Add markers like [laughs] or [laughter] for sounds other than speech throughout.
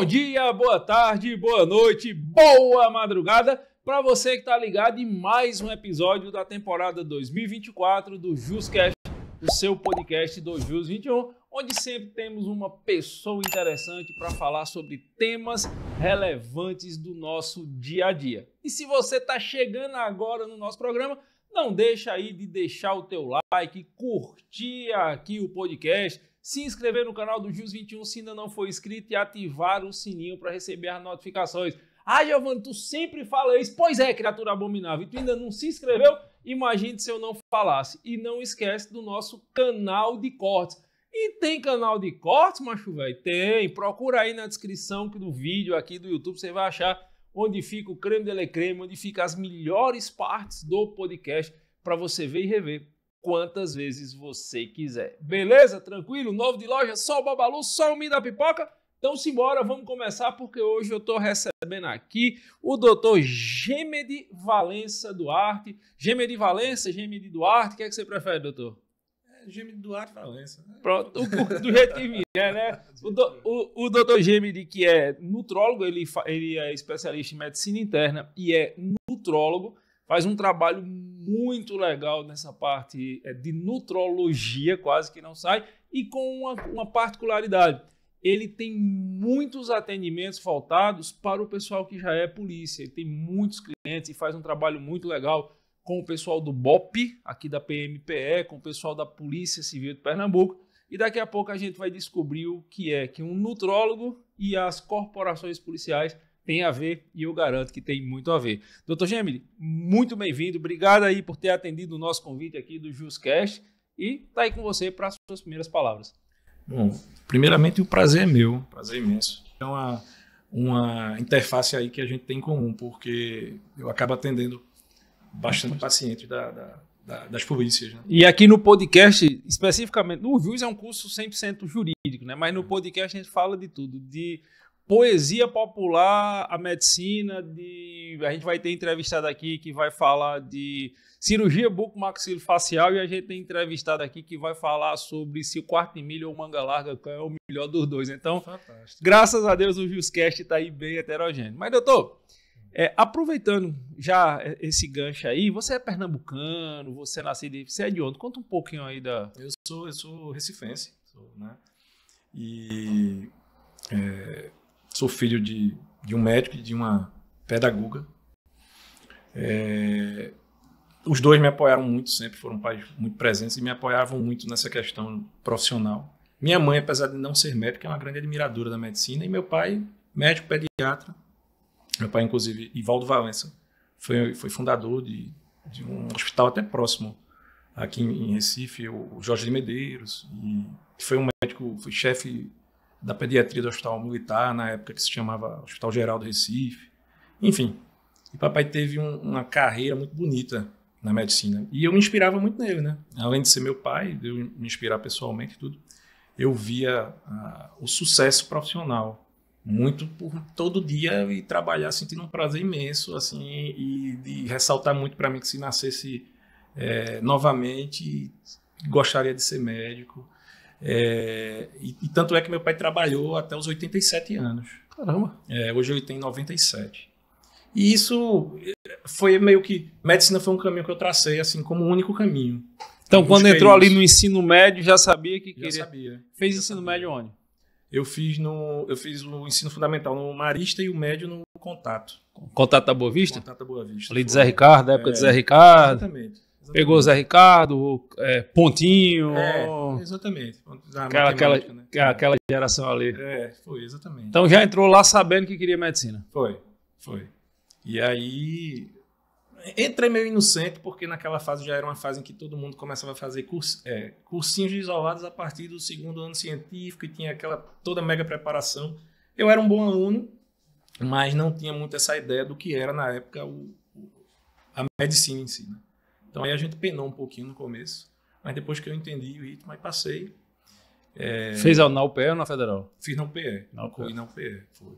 Bom dia, boa tarde, boa noite, boa madrugada para você que está ligado em mais um episódio da temporada 2024 do JusCast, o seu podcast do Jus 21, onde sempre temos uma pessoa interessante para falar sobre temas relevantes do nosso dia a dia. E se você está chegando agora no nosso programa, não deixa aí de deixar o teu like, curtir aqui o podcast, se inscrever no canal do Gios 21 se ainda não for inscrito e ativar o sininho para receber as notificações. Ah, Giovanni, tu sempre fala isso. Pois é, criatura abominável. E tu ainda não se inscreveu? Imagine se eu não falasse. E não esquece do nosso canal de cortes. E tem canal de cortes, macho velho? Tem. Procura aí na descrição do vídeo aqui do YouTube, você vai achar onde fica o creme de creme, onde fica as melhores partes do podcast para você ver e rever quantas vezes você quiser. Beleza? Tranquilo? Novo de loja, só o Babalu, só o Mi da Pipoca? Então simbora, vamos começar porque hoje eu estou recebendo aqui o doutor Gemedi Valença Duarte. Gemedi Valença, Gemedi Duarte, o que é que você prefere, doutor? É, Gemedi Duarte Valença. Né? Pronto, o, do jeito que vier, né? [laughs] O, do, o, o doutor Gemedi, que é nutrólogo, ele, ele é especialista em medicina interna e é nutrólogo, faz um trabalho muito legal nessa parte é, de nutrologia, quase que não sai, e com uma, uma particularidade. Ele tem muitos atendimentos faltados para o pessoal que já é polícia. Ele tem muitos clientes e faz um trabalho muito legal com o pessoal do BOP, aqui da PMPE, com o pessoal da Polícia Civil de Pernambuco. E daqui a pouco a gente vai descobrir o que é que um nutrólogo e as corporações policiais tem a ver e eu garanto que tem muito a ver. Doutor Gemini, muito bem-vindo. Obrigado aí por ter atendido o nosso convite aqui do JusCast e tá aí com você para as suas primeiras palavras. Bom, primeiramente o prazer é meu, prazer é imenso. É uma, uma interface aí que a gente tem em comum, porque eu acabo atendendo bastante pacientes da, da, da, das polícias. Né? E aqui no podcast, especificamente, no JUS é um curso 100% jurídico, né? mas no podcast a gente fala de tudo, de poesia popular, a medicina, de a gente vai ter entrevistado aqui que vai falar de cirurgia bucomaxilofacial e a gente tem entrevistado aqui que vai falar sobre se o quarto em milho ou manga larga é o melhor dos dois. Então, Fantástico. graças a Deus o Juscast está aí bem heterogêneo. Mas doutor, é, aproveitando já esse gancho aí, você é pernambucano, você é nascido, você é de onde? Conta um pouquinho aí da. Eu sou, eu sou recifense, sou, né? E é, Sou filho de, de um médico e de uma pedagoga. É, os dois me apoiaram muito sempre, foram pais muito presentes e me apoiavam muito nessa questão profissional. Minha mãe, apesar de não ser médica, é uma grande admiradora da medicina e meu pai, médico pediatra, meu pai, inclusive, Ivaldo Valença, foi, foi fundador de, de um hospital até próximo aqui em Recife, o Jorge de Medeiros, que foi um médico, foi chefe da pediatria do Hospital Militar, na época que se chamava Hospital Geral do Recife. Enfim, e papai teve um, uma carreira muito bonita na medicina. E eu me inspirava muito nele, né? Além de ser meu pai, de eu me inspirar pessoalmente e tudo, eu via ah, o sucesso profissional muito por todo dia e trabalhar sentindo um prazer imenso, assim, e de ressaltar muito para mim que se nascesse é, novamente, gostaria de ser médico. É, e, e, tanto é que meu pai trabalhou até os 87 anos. Caramba! É, hoje ele tem 97. E isso é, foi meio que. Medicina foi um caminho que eu tracei, assim, como o único caminho. Então, quando entrou isso. ali no ensino médio, já sabia que já queria. Sabia. Fez já ensino sabia. médio onde? Eu fiz, no, eu fiz o ensino fundamental no Marista e o médio no Contato. Contato da Boa Vista? Contato da Boa Vista. Ali de Zé Ricardo, da época é, de Zé Ricardo. Exatamente. Exatamente. Pegou o Zé Ricardo, é, Pontinho. É, exatamente. Aquela, aquela, né? É aquela geração ali. É, foi, exatamente. Então já entrou lá sabendo que queria medicina. Foi, foi. E aí. Entrei meio inocente, porque naquela fase já era uma fase em que todo mundo começava a fazer curso, é, cursinhos isolados a partir do segundo ano científico e tinha aquela toda mega preparação. Eu era um bom aluno, mas não tinha muito essa ideia do que era na época o, a medicina em si. Né? Então aí a gente penou um pouquinho no começo, mas depois que eu entendi o ritmo, aí passei. É... Fez na UPE ou na Federal? Fiz na UPE. Na UPE. Na UPE, foi.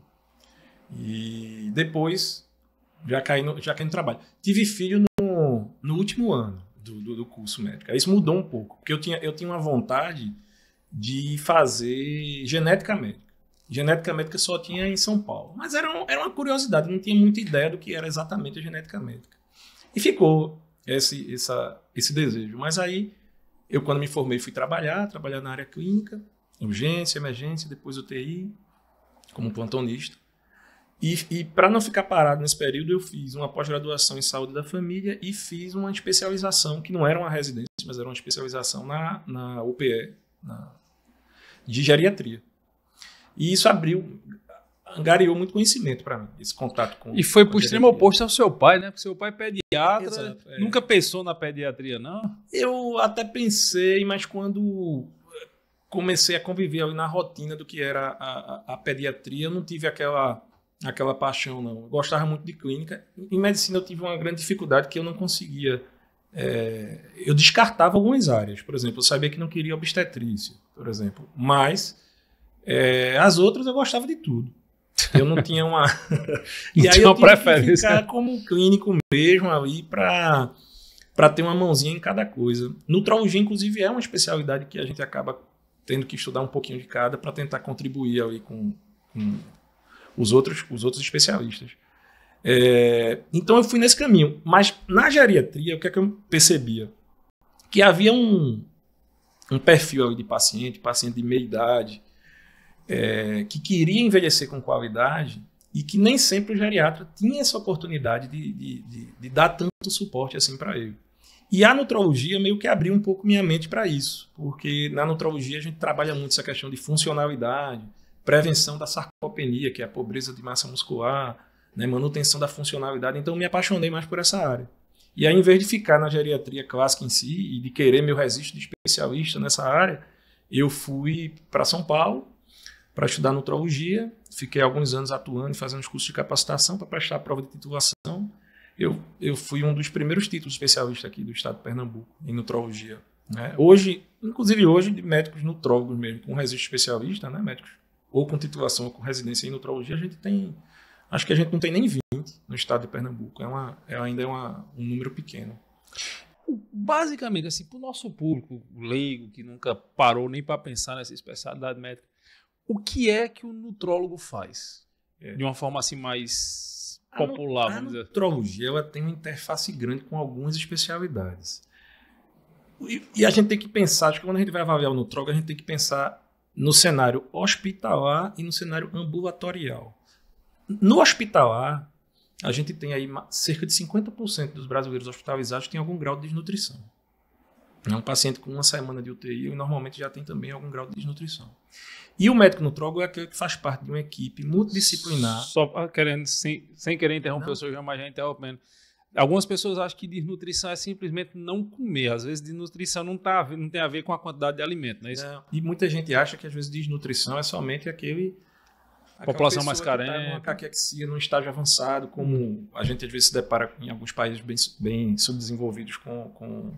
E depois já caí no, já caí no trabalho. Tive filho no, no último ano do, do, do curso médico. Aí isso mudou um pouco, porque eu tinha, eu tinha uma vontade de fazer genética médica. Genética médica só tinha em São Paulo. Mas era, um, era uma curiosidade, não tinha muita ideia do que era exatamente a genética médica. E ficou esse, essa, esse desejo. Mas aí, eu quando me formei, fui trabalhar, trabalhar na área clínica, urgência, emergência, depois UTI, como plantonista. E, e para não ficar parado nesse período, eu fiz uma pós-graduação em saúde da família e fiz uma especialização, que não era uma residência, mas era uma especialização na, na UPE, na, de geriatria. E isso abriu, angariou muito conhecimento para mim, esse contato com. E foi para o extremo oposto ao seu pai, né? Porque seu pai é pediatra. Exato, é. Nunca pensou na pediatria, não? Eu até pensei, mas quando comecei a conviver ali na rotina do que era a, a, a pediatria, eu não tive aquela aquela paixão, não. Eu gostava muito de clínica. Em medicina eu tive uma grande dificuldade que eu não conseguia. É, eu descartava algumas áreas. Por exemplo, eu sabia que não queria obstetrícia, por exemplo. Mas é, as outras eu gostava de tudo. Eu não tinha uma. [laughs] e aí eu tive que ficar como clínico mesmo ali para para ter uma mãozinha em cada coisa. Nutrologia, inclusive, é uma especialidade que a gente acaba tendo que estudar um pouquinho de cada para tentar contribuir ali com, com, os, outros, os outros especialistas. É, então eu fui nesse caminho. Mas na geriatria, o que é que eu percebia? Que havia um, um perfil de paciente, paciente de meia idade, é, que queria envelhecer com qualidade e que nem sempre o geriatra tinha essa oportunidade de, de, de, de dar tanto suporte assim para ele. E a nutrologia meio que abriu um pouco minha mente para isso, porque na nutrologia a gente trabalha muito essa questão de funcionalidade, prevenção da sarcopenia, que é a pobreza de massa muscular, né, manutenção da funcionalidade. Então me apaixonei mais por essa área. E aí, em vez de ficar na geriatria clássica em si e de querer meu registro de especialista nessa área, eu fui para São Paulo para estudar nutrologia. Fiquei alguns anos atuando e fazendo os cursos de capacitação para prestar a prova de titulação. Eu, eu fui um dos primeiros títulos especialista aqui do estado de Pernambuco em nutrologia. Né? Hoje, inclusive hoje, de médicos nutrólogos mesmo, com registro especialista, né? médicos ou com titulação ou com residência em nutrologia, a gente tem. Acho que a gente não tem nem 20 no estado de Pernambuco. É uma, é, ainda é uma, um número pequeno. Basicamente, assim, para o nosso público leigo, que nunca parou nem para pensar nessa especialidade médica, o que é que o nutrólogo faz? É. De uma forma assim mais popular, a, vamos dizer. A nutrologia ela tem uma interface grande com algumas especialidades. E, e a gente tem que pensar, acho que quando a gente vai avaliar o nutrólogo, a gente tem que pensar no cenário hospitalar e no cenário ambulatorial. No hospitalar, a gente tem aí cerca de 50% dos brasileiros hospitalizados têm algum grau de desnutrição. É um paciente com uma semana de UTI e normalmente já tem também algum grau de desnutrição. E o médico nutrólogo é aquele que faz parte de uma equipe multidisciplinar. Só querendo, sem, sem querer interromper, não. o senhor mas já interrompendo. Algumas pessoas acham que desnutrição é simplesmente não comer. Às vezes, desnutrição não, tá, não tem a ver com a quantidade de alimento, não é isso? Não. E muita gente acha que, às vezes, desnutrição é somente aquele. população mais tá carente. Tá uma caquexia num estágio avançado, como a gente às vezes se depara em alguns países bem, bem subdesenvolvidos com, com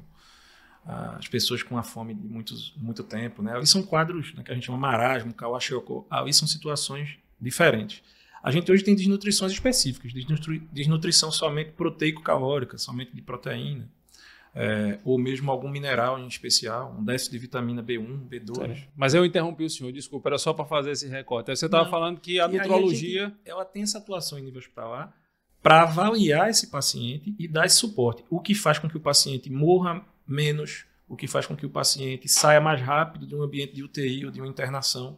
as pessoas com a fome de muitos, muito tempo. Né? E são quadros né, que a gente chama marasmo, kawashioko. Aí ah, são situações diferentes. A gente hoje tem desnutrições específicas, desnutrição somente proteico-calórica, somente de proteína, é, ou mesmo algum mineral em especial, um déficit de vitamina B1, B2. Mas eu interrompi o senhor, desculpa, era só para fazer esse recorte. Você estava falando que a nutrologia... A gente, ela tem essa atuação em níveis para lá, para avaliar esse paciente e dar esse suporte, o que faz com que o paciente morra menos, o que faz com que o paciente saia mais rápido de um ambiente de UTI ou de uma internação.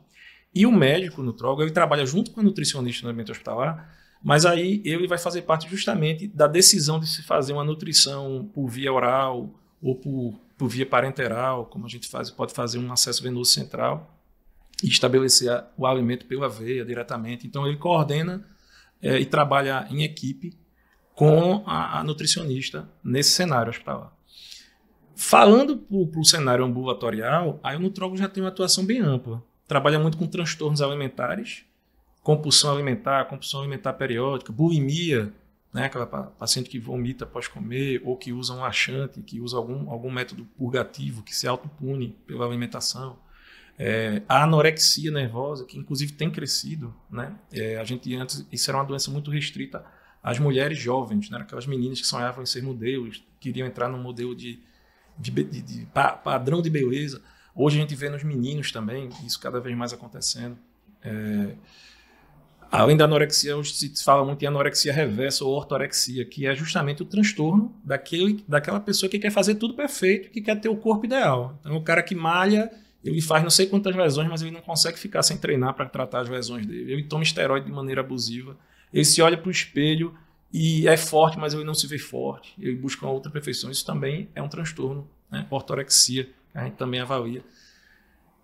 E o médico, nutrólogo, ele trabalha junto com a nutricionista no ambiente hospitalar, mas aí ele vai fazer parte justamente da decisão de se fazer uma nutrição por via oral ou por, por via parenteral, como a gente faz, pode fazer um acesso venoso central e estabelecer o alimento pela veia diretamente. Então ele coordena é, e trabalha em equipe com a, a nutricionista nesse cenário hospitalar. Falando para o cenário ambulatorial, aí o Nutrólogo já tem uma atuação bem ampla. Trabalha muito com transtornos alimentares, compulsão alimentar, compulsão alimentar periódica, bulimia, né, aquela paciente que vomita após comer ou que usa um laxante, que usa algum, algum método purgativo, que se autopune pela alimentação. É, a anorexia nervosa, que inclusive tem crescido, né? É, a gente antes, isso era uma doença muito restrita às mulheres jovens, né? Aquelas meninas que sonhavam em ser modelos, queriam entrar no modelo de de, de, de pa, padrão de beleza. Hoje a gente vê nos meninos também, isso cada vez mais acontecendo. É, além da anorexia, hoje se fala muito em anorexia reversa ou ortorexia, que é justamente o transtorno daquele, daquela pessoa que quer fazer tudo perfeito, que quer ter o corpo ideal. Então, o cara que malha, ele faz não sei quantas lesões, mas ele não consegue ficar sem treinar para tratar as lesões dele. Ele toma esteroide de maneira abusiva, ele se olha para o espelho e é forte, mas ele não se vê forte, ele busca uma outra perfeição. Isso também é um transtorno, né? ortorexia, que a gente também avalia.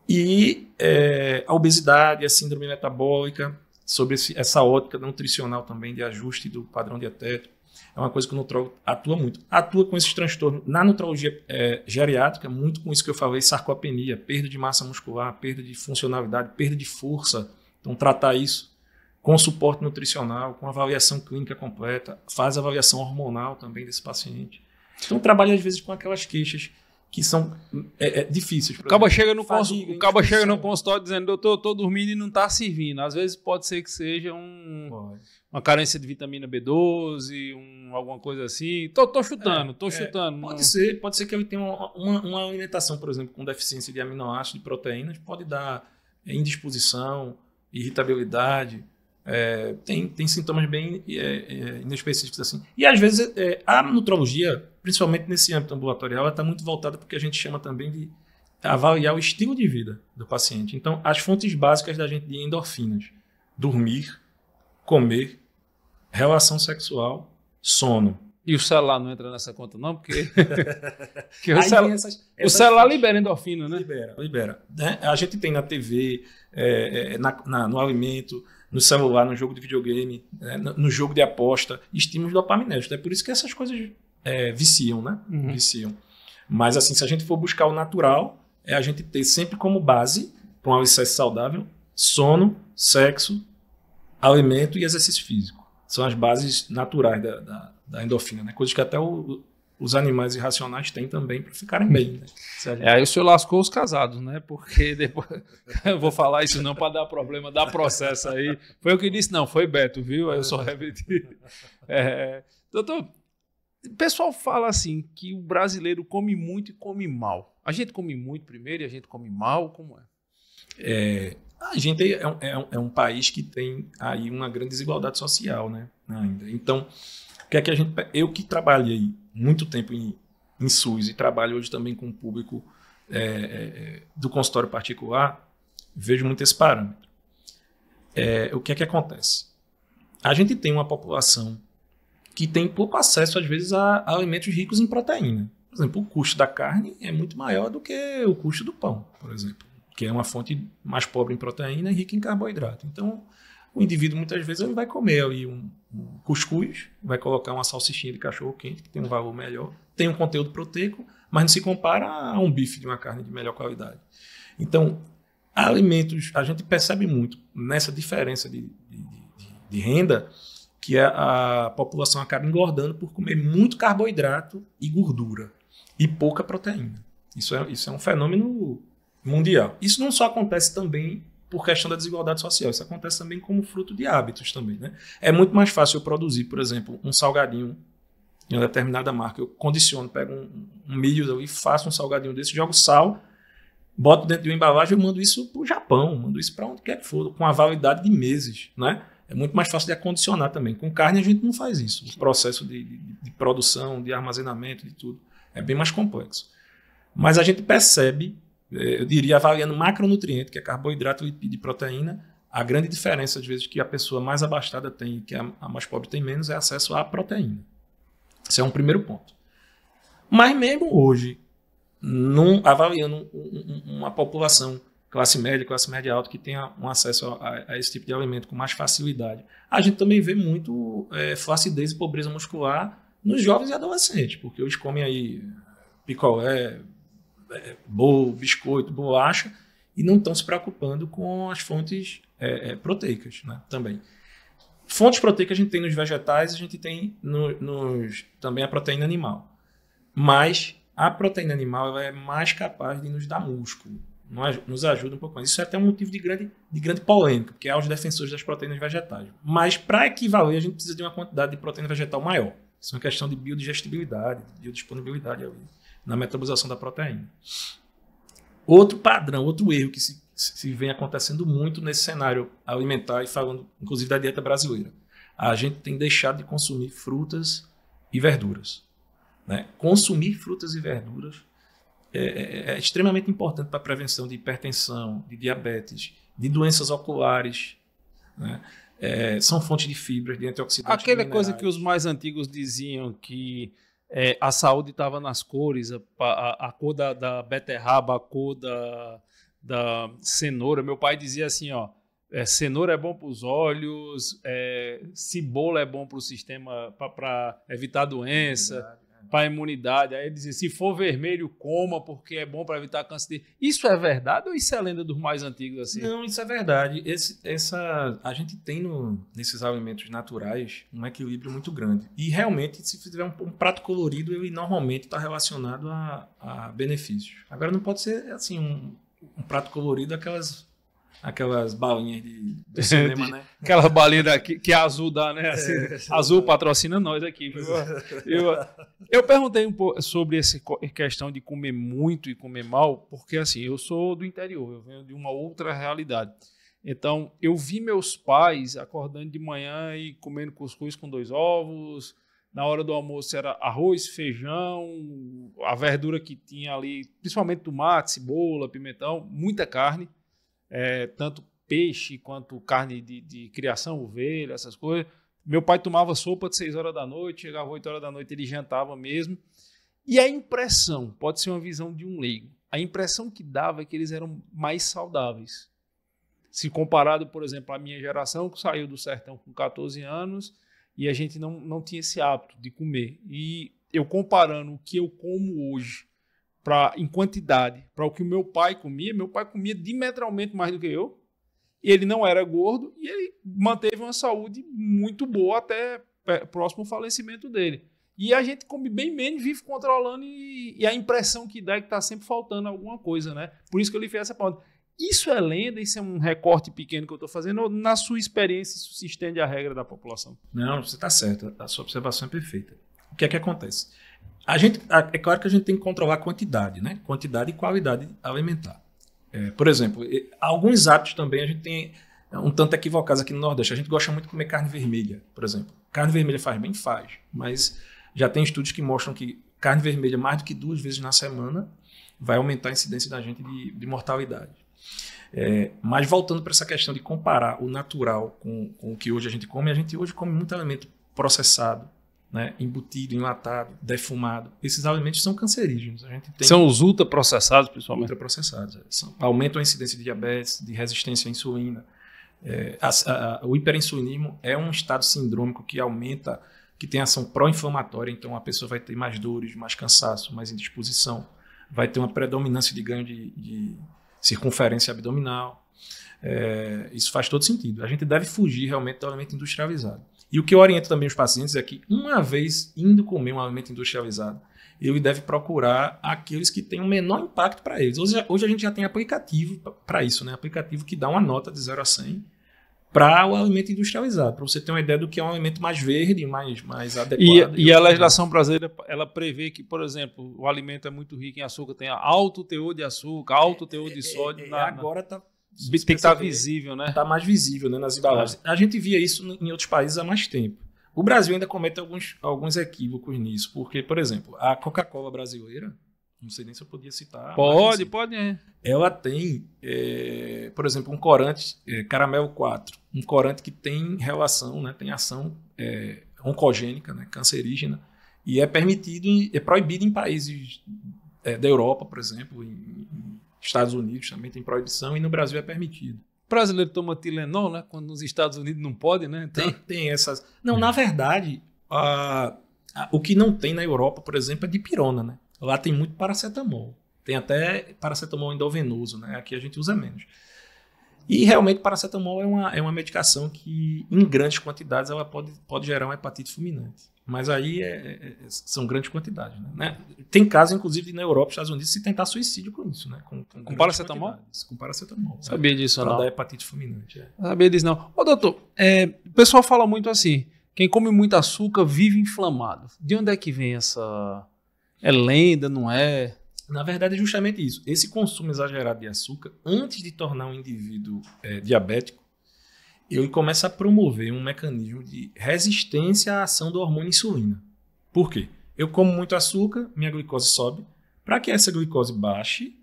E é, a obesidade, a síndrome metabólica, sobre esse, essa ótica nutricional também de ajuste do padrão dietético, é uma coisa que o nutrólogo atua muito. Atua com esses transtornos na nutrologia é, geriátrica, muito com isso que eu falei, sarcopenia, perda de massa muscular, perda de funcionalidade, perda de força. Então, tratar isso com suporte nutricional, com avaliação clínica completa, faz avaliação hormonal também desse paciente. Então trabalha às vezes com aquelas queixas que são é, é, difíceis. O caba chega no, Fadiga, o caba chega no consultório dizendo, doutor, estou dormindo e não está servindo. Às vezes pode ser que seja um, uma carência de vitamina B12, um, alguma coisa assim. Tô, tô chutando, é, tô é. chutando. Pode não. ser, pode ser que ele tenha uma, uma, uma, alimentação, por exemplo, com deficiência de aminoácidos, de proteínas, pode dar indisposição, irritabilidade, é, tem, tem sintomas bem é, é, inespecíficos assim. E às vezes é, a nutrologia, principalmente nesse âmbito ambulatorial, ela está muito voltada porque a gente chama também de avaliar o estilo de vida do paciente. Então, as fontes básicas da gente de endorfinas: dormir, comer, relação sexual, sono. E o celular não entra nessa conta, não? Porque, [laughs] o, celular, essas, essas o, celular libera endorfina, né? Libera, libera. Né? A gente tem na TV, é, é, na, na, no alimento, no celular, no jogo de videogame, né? no jogo de aposta, estímulos dopaminérgicos. É por isso que essas coisas é, viciam, né? Uhum. Viciam. Mas assim, se a gente for buscar o natural, é a gente ter sempre como base, para um alicerce saudável, sono, sexo, alimento e exercício físico. São as bases naturais da, da, da endorfina, né? Coisas que até o, os animais irracionais têm também para ficarem bem. Né? Gente... É, aí o senhor lascou os casados, né? Porque [laughs] depois. eu vou falar isso não para dar problema, dar processo aí. Foi eu que disse, não, foi Beto, viu? Aí eu sou repeti. É... doutor, o pessoal fala assim que o brasileiro come muito e come mal. A gente come muito primeiro e a gente come mal, como é? é a gente é um, é um é país que tem aí uma grande desigualdade social, né? Ainda. Então, que é que a gente. Eu que trabalhei muito tempo em, em SUS e trabalho hoje também com o público é, é, é, do consultório particular, vejo muito esse parâmetro. É, o que é que acontece? A gente tem uma população que tem pouco acesso, às vezes, a, a alimentos ricos em proteína. Por exemplo, o custo da carne é muito maior do que o custo do pão, por exemplo, que é uma fonte mais pobre em proteína e rica em carboidrato. Então, o indivíduo muitas vezes ele vai comer ali um, cuscuz, vai colocar uma salsichinha de cachorro quente, que tem um valor melhor, tem um conteúdo proteico, mas não se compara a um bife de uma carne de melhor qualidade. Então, alimentos, a gente percebe muito nessa diferença de, de, de, de renda que a, é a população acaba engordando por comer muito carboidrato e gordura e pouca proteína. Isso é, isso é um fenômeno mundial. Isso não só acontece também por questão da desigualdade social. Isso acontece também como fruto de hábitos também, né? É muito mais fácil eu produzir, por exemplo, um salgadinho de uma determinada marca. Eu condiciono, pego um, um milho e faço um salgadinho desse, jogo sal, boto dentro de uma embalagem e mando isso para o Japão, mando isso para onde quer que for, com a validade de meses, né? É muito mais fácil de acondicionar também. Com carne a gente não faz isso. O processo de, de, de produção, de armazenamento, de tudo, é bem mais complexo. Mas a gente percebe é, eu diria avaliando macronutriente, que é carboidrato, lipídio proteína, a grande diferença, às vezes, que a pessoa mais abastada tem e que a, a mais pobre tem menos é acesso à proteína. Esse é um primeiro ponto. Mas mesmo hoje, num, avaliando um, um, uma população classe média, classe média alta, que tenha um acesso a, a, esse tipo de alimento com mais facilidade, a gente também vê muito é, flacidez e pobreza muscular nos jovens e adolescentes, porque eles comem aí picolé, é, bolo, biscoito, bolacha, e não estão se preocupando com as fontes é, é, proteicas né, também. Fontes proteicas a gente tem nos vegetais, a gente tem no, nos, também a proteína animal. Mas a proteína animal é mais capaz de nos dar músculo, nos ajuda um pouco mais. Isso é até um motivo de grande, de grande polêmica, porque há os defensores das proteínas vegetais. Mas para equivaler, a gente precisa de uma quantidade de proteína vegetal maior. Isso é uma questão de biodigestibilidade, de biodisponibilidade. Ali na metabolização da proteína. Outro padrão, outro erro que se, se vem acontecendo muito nesse cenário alimentar e falando, inclusive, da dieta brasileira. A gente tem deixado de consumir frutas e verduras. Né? Consumir frutas e verduras é, é, é extremamente importante para a prevenção de hipertensão, de diabetes, de doenças oculares. Né? É, são fontes de fibras, de antioxidantes. Aquela minerais. coisa que os mais antigos diziam que é, a saúde estava nas cores, a, a, a cor da, da, beterraba, a cor da, da, cenoura. Meu pai dizia assim, ó, é, cenoura é bom para os olhos, é, cebola é bom para o sistema, para evitar doença. Verdade para imunidade. Aí dizia, se for vermelho, coma, porque é bom para evitar câncer. De... Isso é verdade ou isso é lenda dos mais antigos assim? Não, isso é verdade. Esse, essa, a gente tem no, nesses alimentos naturais um equilíbrio muito grande. E realmente, se tiver um, um prato colorido, ele normalmente está relacionado a, a benefícios. Agora, não pode ser assim um, um prato colorido aquelas aquelas balinhas de, [laughs] de cinema, né? aquelas balinha daqui, que azul dá, né? É, assim, é, azul patrocina nós aqui. Viu? Eu, eu perguntei um pouco sobre essa questão de comer muito e comer mal, porque assim, eu sou do interior, eu venho de uma outra realidade. Então, eu vi meus pais acordando de manhã e comendo cuscuz com dois ovos. Na hora do almoço era arroz, feijão, a verdura que tinha ali, principalmente tomate, cebola, pimentão, muita carne é, tanto peixe quanto carne de, de, criação, ovelha, essas coisas. Meu pai tomava sopa de 6 horas da noite, chegava 8 horas da noite, ele jantava mesmo. E a impressão, pode ser uma visão de um leigo, a impressão que dava é que eles eram mais saudáveis. Se comparado, por exemplo, à minha geração, que saiu do sertão com 14 anos e a gente não, não tinha esse hábito de comer. E eu comparando o que eu como hoje pra, em quantidade para o que o meu pai comia, meu pai comia diametralmente mais do que eu. E ele não era gordo e ele manteve uma saúde muito boa até próximo falecimento dele. E a gente come bem menos, vive controlando e, e a impressão que dá é que está sempre faltando alguma coisa, né? Por isso que eu lhe fiz essa pergunta. Isso é lenda? Isso é um recorte pequeno que eu estou fazendo? Ou na sua experiência isso se estende à regra da população? Não, você está certo. A sua observação é perfeita. O que é que acontece? A gente, é claro que a gente tem que controlar a quantidade, né? Quantidade e qualidade alimentar. É, por exemplo, alguns hábitos também a gente tem é, um tanto equivocados aqui no Nordeste. A gente gosta muito de comer carne vermelha, por exemplo. Carne vermelha faz bem? Faz. Mas já tem estudos que mostram que carne vermelha mais do que duas vezes na semana vai aumentar a incidência da gente de, de mortalidade. É, mas voltando para essa questão de comparar o natural com, com o que hoje a gente come, a gente hoje come muito alimento processado, né, embutido, enlatado, defumado. Esses alimentos são cancerígenos. são os ultraprocessados, principalmente? Ultraprocessados. É. São, aumentam a incidência de diabetes, de resistência à insulina. É, a, a, o hiperinsulinismo é um estado sindrômico que aumenta, que tem ação pró-inflamatória, então a pessoa vai ter mais dores, mais cansaço, mais indisposição, vai ter uma predominância de ganho de, de circunferência abdominal. É, isso faz todo sentido. A gente deve fugir realmente do alimento industrializado. E o que eu oriento também os pacientes é que, uma vez indo comer um alimento industrializado, ele deve procurar aqueles que têm o um menor impacto para eles. Hoje, hoje a gente já tem aplicativo para isso, né? Aplicativo que dá uma nota de 0 a 100 para o alimento industrializado, para você ter uma ideia do que é um alimento mais verde, mais, mais adequado. E, e a legislação brasileira ela prevê que, por exemplo, o alimento é muito rico em açúcar, tem alto teor de açúcar, alto teor de é, é, sódio. É, é, na, agora está tem que estar tá visível, né? Está mais visível né, nas embalagens. A gente via isso em outros países há mais tempo. O Brasil ainda comete alguns, alguns equívocos nisso, porque, por exemplo, a Coca-Cola brasileira, não sei nem se eu podia citar. Pode, assim, pode. É. Ela tem, é, por exemplo, um corante, é, caramelo 4, um corante que tem relação, né, tem ação é, oncogênica, né, cancerígena, e é permitido, é proibido em países é, da Europa, por exemplo, em, em Estados Unidos também tem proibição e no Brasil é permitido. O brasileiro toma Tilenol, né? Quando nos Estados Unidos não pode, né? Então... Tem, tem essas. Não, na verdade, a, a, o que não tem na Europa, por exemplo, é de pirona, né? Lá tem muito paracetamol. Tem até paracetamol endovenoso, né? Aqui a gente usa menos. E realmente paracetamol é uma, é uma medicação que, em grandes quantidades, ela pode, pode gerar uma hepatite fulminante. Mas aí é, é, é, são grandes quantidades. Né? né? Tem casos, inclusive, na Europa, Estados Unidos, se tentar suicídio com isso. Né? Com, com, com paracetamol? Com né? paracetamol. Sabia né? disso, pra não. Para dar hepatite fulminante. É. Sabia disso, não. Ô, doutor, é, o pessoal fala muito assim, quem come muito açúcar vive inflamado. De onde é que vem essa... É lenda, não é? Na verdade, é justamente isso. Esse consumo exagerado de açúcar, antes de tornar um indivíduo é, diabético, ele começa a promover um mecanismo de resistência à ação do hormônio insulina. Por quê? Eu como muito açúcar, minha glicose sobe. Para que essa glicose baixe,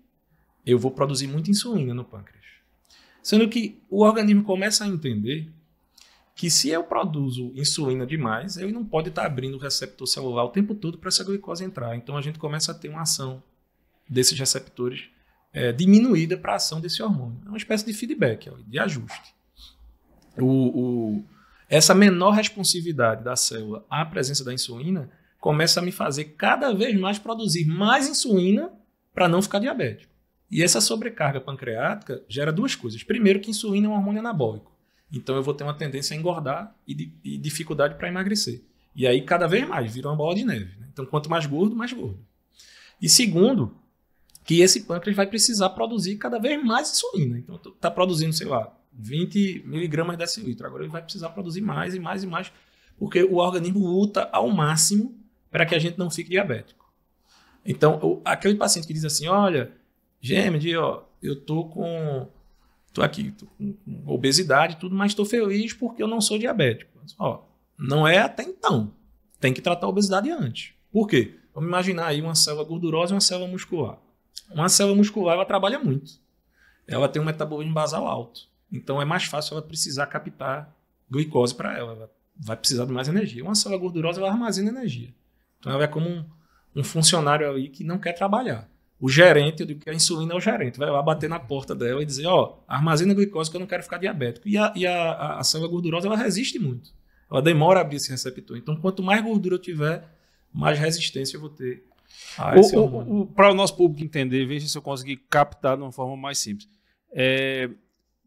eu vou produzir muita insulina no pâncreas. Sendo que o organismo começa a entender que se eu produzo insulina demais, ele não pode estar tá abrindo o receptor celular o tempo todo para essa glicose entrar. Então a gente começa a ter uma ação desses receptores é, diminuída para a ação desse hormônio. É uma espécie de feedback, de ajuste o, o, essa menor responsividade da célula à presença da insulina começa a me fazer cada vez mais produzir mais insulina para não ficar diabético. E essa sobrecarga pancreática gera duas coisas. Primeiro, que insulina é um hormônio anabólico. Então eu vou ter uma tendência a engordar e, e dificuldade para emagrecer. E aí, cada vez mais, vira uma bola de neve. Né? Então, quanto mais gordo, mais gordo. E segundo, que esse pâncreas vai precisar produzir cada vez mais insulina. Então, está produzindo, sei lá, 20 miligramas de litro. Agora ele vai precisar produzir mais e mais e mais, porque o organismo luta ao máximo para que a gente não fique diabético. Então, aquele paciente que diz assim, olha, Gemini, ó, eu tô com tô aqui, tô com obesidade tudo, mas estou feliz porque eu não sou diabético. Ó, não é até então. Tem que tratar a obesidade antes. Por quê? Vamos imaginar aí uma célula gordurosa e uma célula muscular. Uma célula muscular, ela trabalha muito. Ela tem um metabolismo basal alto. Então é mais fácil ela precisar captar glicose para ela. Ela vai precisar de mais energia. Uma célula gordurosa ela armazena energia. Então ela é como um, um funcionário aí que não quer trabalhar. O gerente, eu digo que a insulina é o gerente, vai lá bater na porta dela e dizer: Ó, oh, armazena glicose que eu não quero ficar diabético. E, a, e a, a célula gordurosa ela resiste muito. Ela demora a abrir esse receptor. Então, quanto mais gordura eu tiver, mais resistência eu vou ter. Para o nosso público entender, veja se eu conseguir captar de uma forma mais simples. É,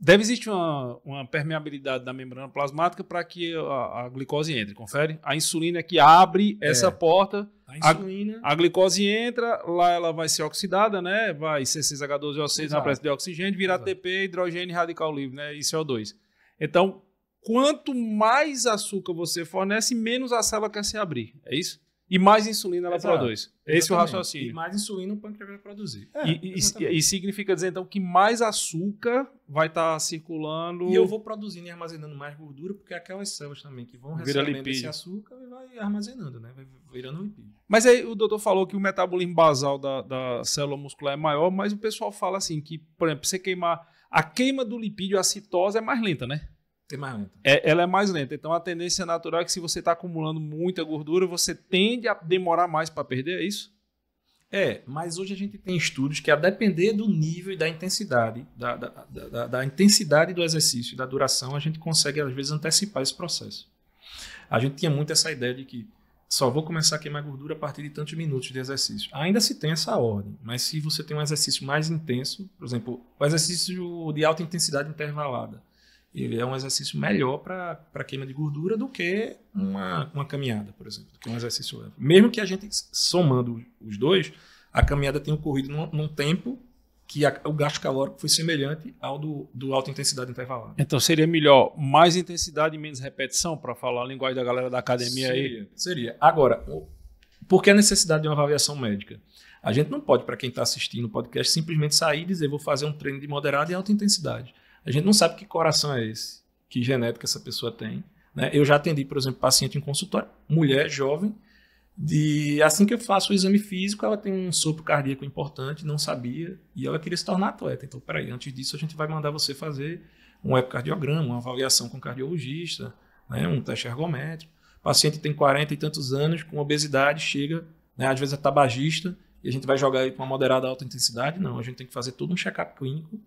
Deve existir uma, uma permeabilidade da membrana plasmática para que a, a, glicose entre, confere? A insulina é que abre é. essa é. porta. A, insulina... a, a, glicose entra, lá ela vai ser oxidada, né? Vai C6H12O6 na presença de oxigênio, virar ATP, hidrogênio radical livre, né? E CO2. Então, quanto mais açúcar você fornece, menos a célula quer se abrir. É isso? E mais insulina ela Exato. produz. Exatamente. Esse é o raciocínio. E mais insulina o pâncreas vai produzir. É, e, e, e, significa dizer, então, que mais açúcar vai estar tá circulando. E eu vou produzindo e armazenando mais gordura, porque é aquelas células também que vão Vira recebendo lipídio. esse açúcar vai armazenando, né? Vai virando lipídio. Mas aí o doutor falou que o metabolismo basal da, da célula muscular é maior, mas o pessoal fala assim que, por exemplo, você queimar. A queima do lipídio, a citose, é mais lenta, né? É mais lenta. É, ela é mais lenta. Então a tendência natural é que se você está acumulando muita gordura, você tende a demorar mais para perder, é isso? É, mas hoje a gente tem estudos que, a depender do nível e da intensidade, da, da, da, da intensidade do exercício e da duração, a gente consegue, às vezes, antecipar esse processo. A gente tinha muito essa ideia de que só vou começar a queimar gordura a partir de tantos minutos de exercício. Ainda se tem essa ordem, mas se você tem um exercício mais intenso, por exemplo, o exercício de alta intensidade intervalada, ele é um exercício melhor para queima de gordura do que uma, uma caminhada, por exemplo, do que é um exercício leve. Mesmo que a gente, somando os dois, a caminhada tenha ocorrido num, num tempo que a, o gasto calórico foi semelhante ao do, do alta intensidade intervalada. Então seria melhor mais intensidade e menos repetição, para falar a linguagem da galera da academia seria, aí? Seria. Agora, por que a necessidade de uma avaliação médica? A gente não pode, para quem está assistindo o podcast, simplesmente sair e dizer vou fazer um treino de moderada e alta intensidade. A gente não sabe que coração é esse, que genética essa pessoa tem. Né? Eu já atendi, por exemplo, paciente em consultório, mulher jovem, de assim que eu faço o exame físico, ela tem um sopro cardíaco importante, não sabia, e ela queria se tornar atleta. Então, peraí, antes disso a gente vai mandar você fazer um ecocardiograma, uma avaliação com cardiologista, né, um teste ergométrico. O paciente tem 40 e tantos anos, com obesidade, chega, né, às vezes é tabagista, e a gente vai jogar ele com uma moderada alta intensidade. Não, a gente tem que fazer todo um check-up clínico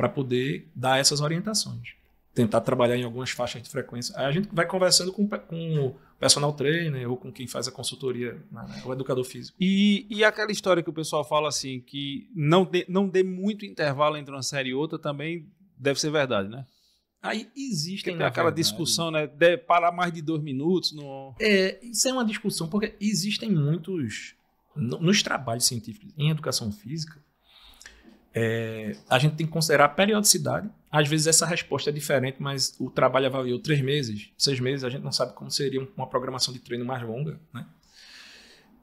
para poder dar essas orientações. Tentar trabalhar em algumas faixas de frequência. Aí a gente vai conversando com, com o personal trainer ou com quem faz a consultoria, né, né, o educador físico. E, e aquela história que o pessoal fala assim, que não dê, não dê muito intervalo entre uma série e outra, também deve ser verdade, né? Aí existe aquela verdade. discussão, né? De parar mais de dois minutos. No... É, isso é uma discussão, porque existem muitos. nos trabalhos científicos em educação física, é, a gente tem que considerar a periodicidade. Às vezes essa resposta é diferente, mas o trabalho avaliou três meses, seis meses, a gente não sabe como seria uma programação de treino mais longa. Né?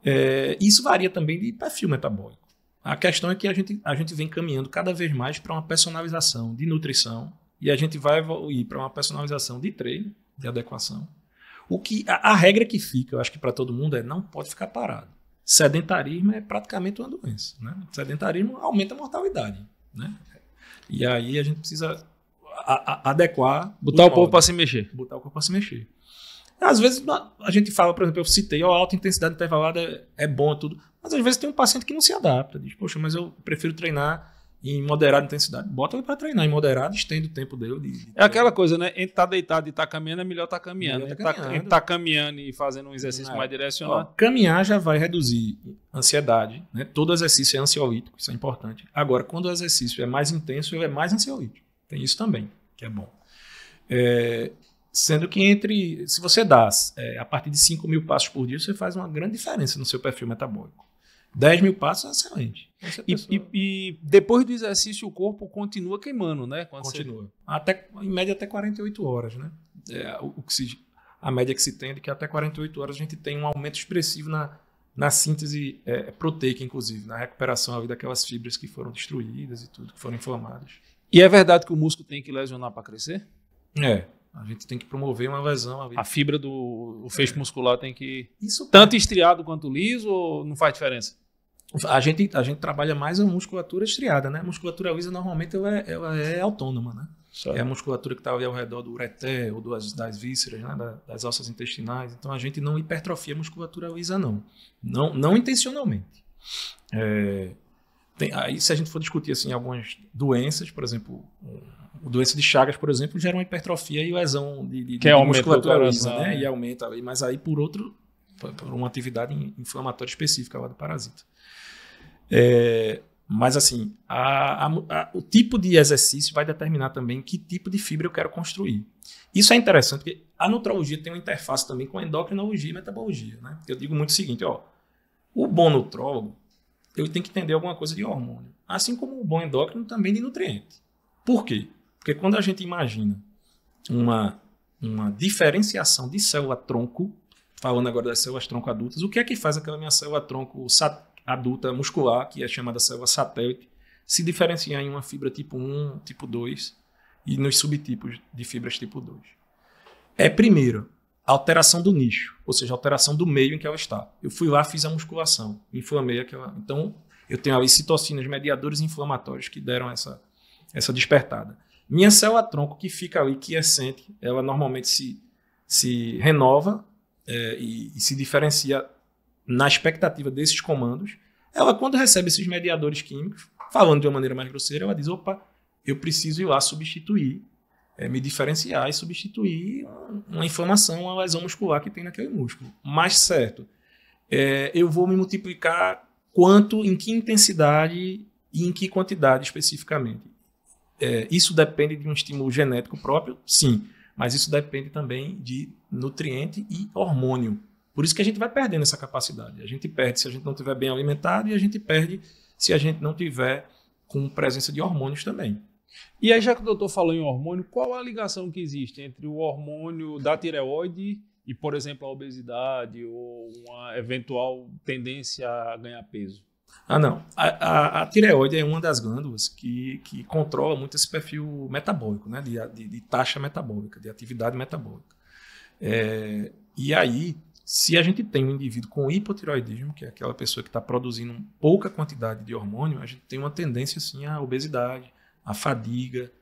É, isso varia também de perfil metabólico. A questão é que a gente, a gente vem caminhando cada vez mais para uma personalização de nutrição e a gente vai evoluir para uma personalização de treino, de adequação. O que a, a regra que fica, eu acho que para todo mundo é não pode ficar parado sedentarismo é praticamente uma doença. Né? Sedentarismo aumenta a mortalidade. Né? E aí a gente precisa adequar. Botar o, o povo para se mexer. Botar o corpo para se mexer. Às vezes a gente fala, por exemplo, eu citei, ó, alta intensidade intervalada é, é bom tudo, mas às vezes tem um paciente que não se adapta, diz, poxa, mas eu prefiro treinar em moderada intensidade. Bota ele para treinar em moderada, estende o tempo dele. De, de... É aquela coisa, né? Entre estar tá deitado e estar tá caminhando, é melhor estar tá caminhando. Melhor tá, tá- caminhando. Entre tá caminhando e fazendo um exercício é. mais direcionado. caminhar já vai reduzir ansiedade, né? Todo exercício é ansiolítico, isso é importante. Agora, quando o exercício é mais intenso, ele é mais ansiolítico. Tem isso também, que é bom. É, sendo que entre, se você dá é, a partir de 5 mil passos por dia, você faz uma grande diferença no seu perfil metabólico. 10 mil passos é excelente. E, e, e, depois do exercício o corpo continua queimando, né? Quando continua. Você... Até, em média até 48 horas, né? É, o, que se, a média que se tem é que até 48 horas a gente tem um aumento expressivo na, na síntese é, proteica, inclusive, na recuperação daquelas fibras que foram destruídas e tudo, que foram inflamadas. E é verdade que o músculo tem que lesionar para crescer? É. A gente tem que promover uma lesão ali. A fibra do o feixe é. muscular tem que. Isso tanto estriado quanto liso ou não faz diferença? A gente, a gente trabalha mais a musculatura estriada, né? A musculatura lisa normalmente ela é, ela é autônoma, né? Certo. É a musculatura que está ali ao redor do ureté ou das, das vísceras, né? das, das alças intestinais. Então a gente não hipertrofia a musculatura lisa, não. Não, não intencionalmente. É, tem, aí se a gente for discutir assim, algumas doenças, por exemplo, o doença de Chagas, por exemplo, gera uma hipertrofia e lesão de, de, que de musculatura, coração, né? né? E aumenta ali, mas aí por outro, por uma atividade inflamatória específica lá do parasita. É, mas assim, a, a, a, o tipo de exercício vai determinar também que tipo de fibra eu quero construir. Isso é interessante, porque a nutrologia tem uma interface também com a endocrinologia e metabologia. Né? Eu digo muito o seguinte, ó, o bom nutrólogo, ele tem que entender alguma coisa de hormônio, assim como o bom endócrino também de nutriente. Por quê? Porque quando a gente imagina uma, uma diferenciação de célula-tronco, falando agora das células-tronco adultas, o que é que faz aquela minha célula-tronco adulta muscular, que é chamada célula satélite, se diferenciar em uma fibra tipo 1, tipo 2 e nos subtipos de fibras tipo 2? É, primeiro, a alteração do nicho, ou seja, a alteração do meio em que ela está. Eu fui lá, fiz a musculação, inflamei aquela. Então, eu tenho ali citocinas, mediadores inflamatórios que deram essa, essa despertada. Minha célula-tronco, que fica ali que é quiescente, ela normalmente se, se renova é, e, e se diferencia na expectativa desses comandos. Ela, quando recebe esses mediadores químicos, falando de uma maneira mais grosseira, ela diz: opa, eu preciso ir lá substituir, é, me diferenciar e substituir uma inflamação, uma lesão muscular que tem naquele músculo. Mais certo, é, eu vou me multiplicar quanto, em que intensidade e em que quantidade especificamente é, isso depende de um estímulo genético próprio, sim, mas isso depende também de nutriente e hormônio. Por isso que a gente vai perdendo essa capacidade. A gente perde se a gente não tiver bem alimentado e a gente perde se a gente não tiver com presença de hormônios também. E aí, já que o doutor falou em hormônio, qual a ligação que existe entre o hormônio da tireoide e, por exemplo, a obesidade ou uma eventual tendência a ganhar peso? Ah, não. A, a, a, tireoide é uma das glândulas que, que controla muito esse perfil metabólico, né? De, de, de taxa metabólica, de atividade metabólica. É, e aí, se a gente tem um indivíduo com hipotireoidismo, que é aquela pessoa que está produzindo pouca quantidade de hormônio, a gente tem uma tendência assim à obesidade, à fadiga,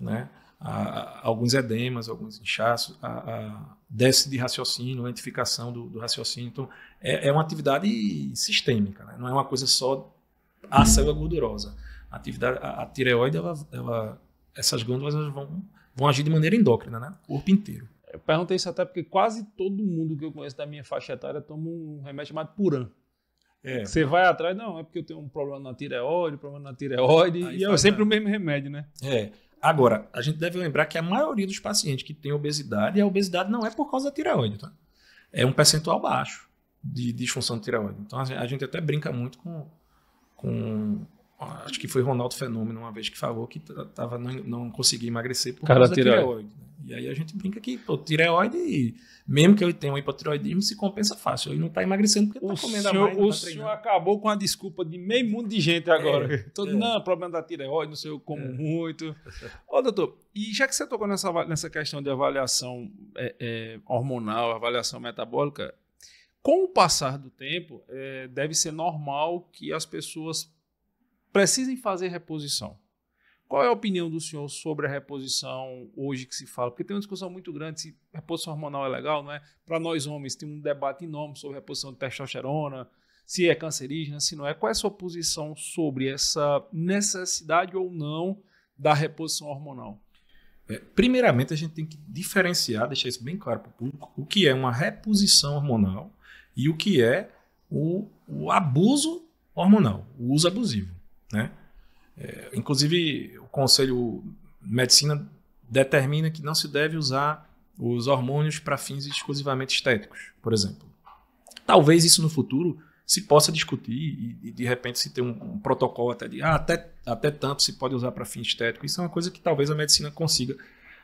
né? A, a alguns edemas, alguns inchaços, a, desce de raciocínio, lentificação do, do raciocínio. Então, é, é uma atividade sistêmica, né? não é uma coisa só a célula gordurosa. A, atividade, a, a tireoide, ela, ela, essas glândulas vão, vão agir de maneira endócrina, né? o corpo inteiro. Eu perguntei isso até porque quase todo mundo que eu conheço da minha faixa etária toma um remédio chamado Puran. É. Você vai atrás, não, é porque eu tenho um problema na tireoide, problema na tireoide, Aí e é sempre o mesmo remédio, né? É. Agora, a gente deve lembrar que a maioria dos pacientes que tem obesidade, a obesidade não é por causa da tireoide, tá? É um percentual baixo de disfunção de tireoide. Então a gente até brinca muito com, com acho que foi Ronaldo Fenômeno uma vez que falou que tava, não, não conseguia emagrecer por causa da tireoide. Né? E aí a gente brinca que pô, tireoide, mesmo que ele tenha um hipotireoidismo, se compensa fácil. Ele não está emagrecendo porque está comendo senhor, mais. O tá senhor acabou com a desculpa de meio mundo de gente agora. É, [laughs] Todo, é. Não, problema da tireoide, não sei, eu como é. muito. [laughs] Ô, doutor, e já que você tocou nessa, nessa questão de avaliação é, é, hormonal, avaliação metabólica, com o passar do tempo, é, deve ser normal que as pessoas precisem fazer reposição. Qual é a opinião do senhor sobre a reposição hoje que se fala? Porque tem uma discussão muito grande se reposição hormonal é legal, não é? Para nós homens tem um debate enorme sobre reposição de testosterona, se é cancerígena, se não é. Qual é a sua posição sobre essa necessidade ou não da reposição hormonal? É, primeiramente, a gente tem que diferenciar, deixar isso bem claro para o público, o que é uma reposição hormonal e o que é o, o abuso hormonal, o uso abusivo. Né? É, inclusive, o Conselho Medicina determina que não se deve usar os hormônios para fins exclusivamente estéticos, por exemplo. Talvez isso no futuro se possa discutir e, e de repente se ter um, um protocolo até de ah, até, até tanto se pode usar para fins estéticos. Isso é uma coisa que talvez a medicina consiga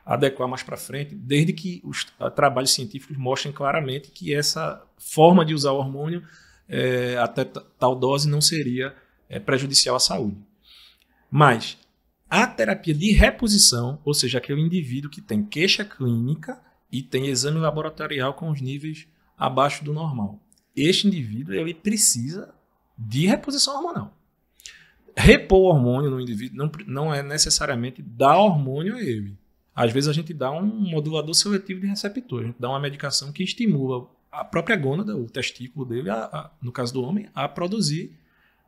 adequar mais para frente, desde que os trabalhos científicos mostrem claramente que essa forma de usar o hormônio é, até tal dose não seria é, prejudicial à saúde. Mas a terapia de reposição, ou seja, aquele indivíduo que tem queixa clínica e tem exame laboratorial com os níveis abaixo do normal, este indivíduo ele precisa de reposição hormonal. Repor hormônio no indivíduo não, não é necessariamente dar hormônio a ele às vezes a gente dá um modulador seletivo de receptor, a gente dá uma medicação que estimula a própria gônada, o testículo dele, a, a, no caso do homem, a produzir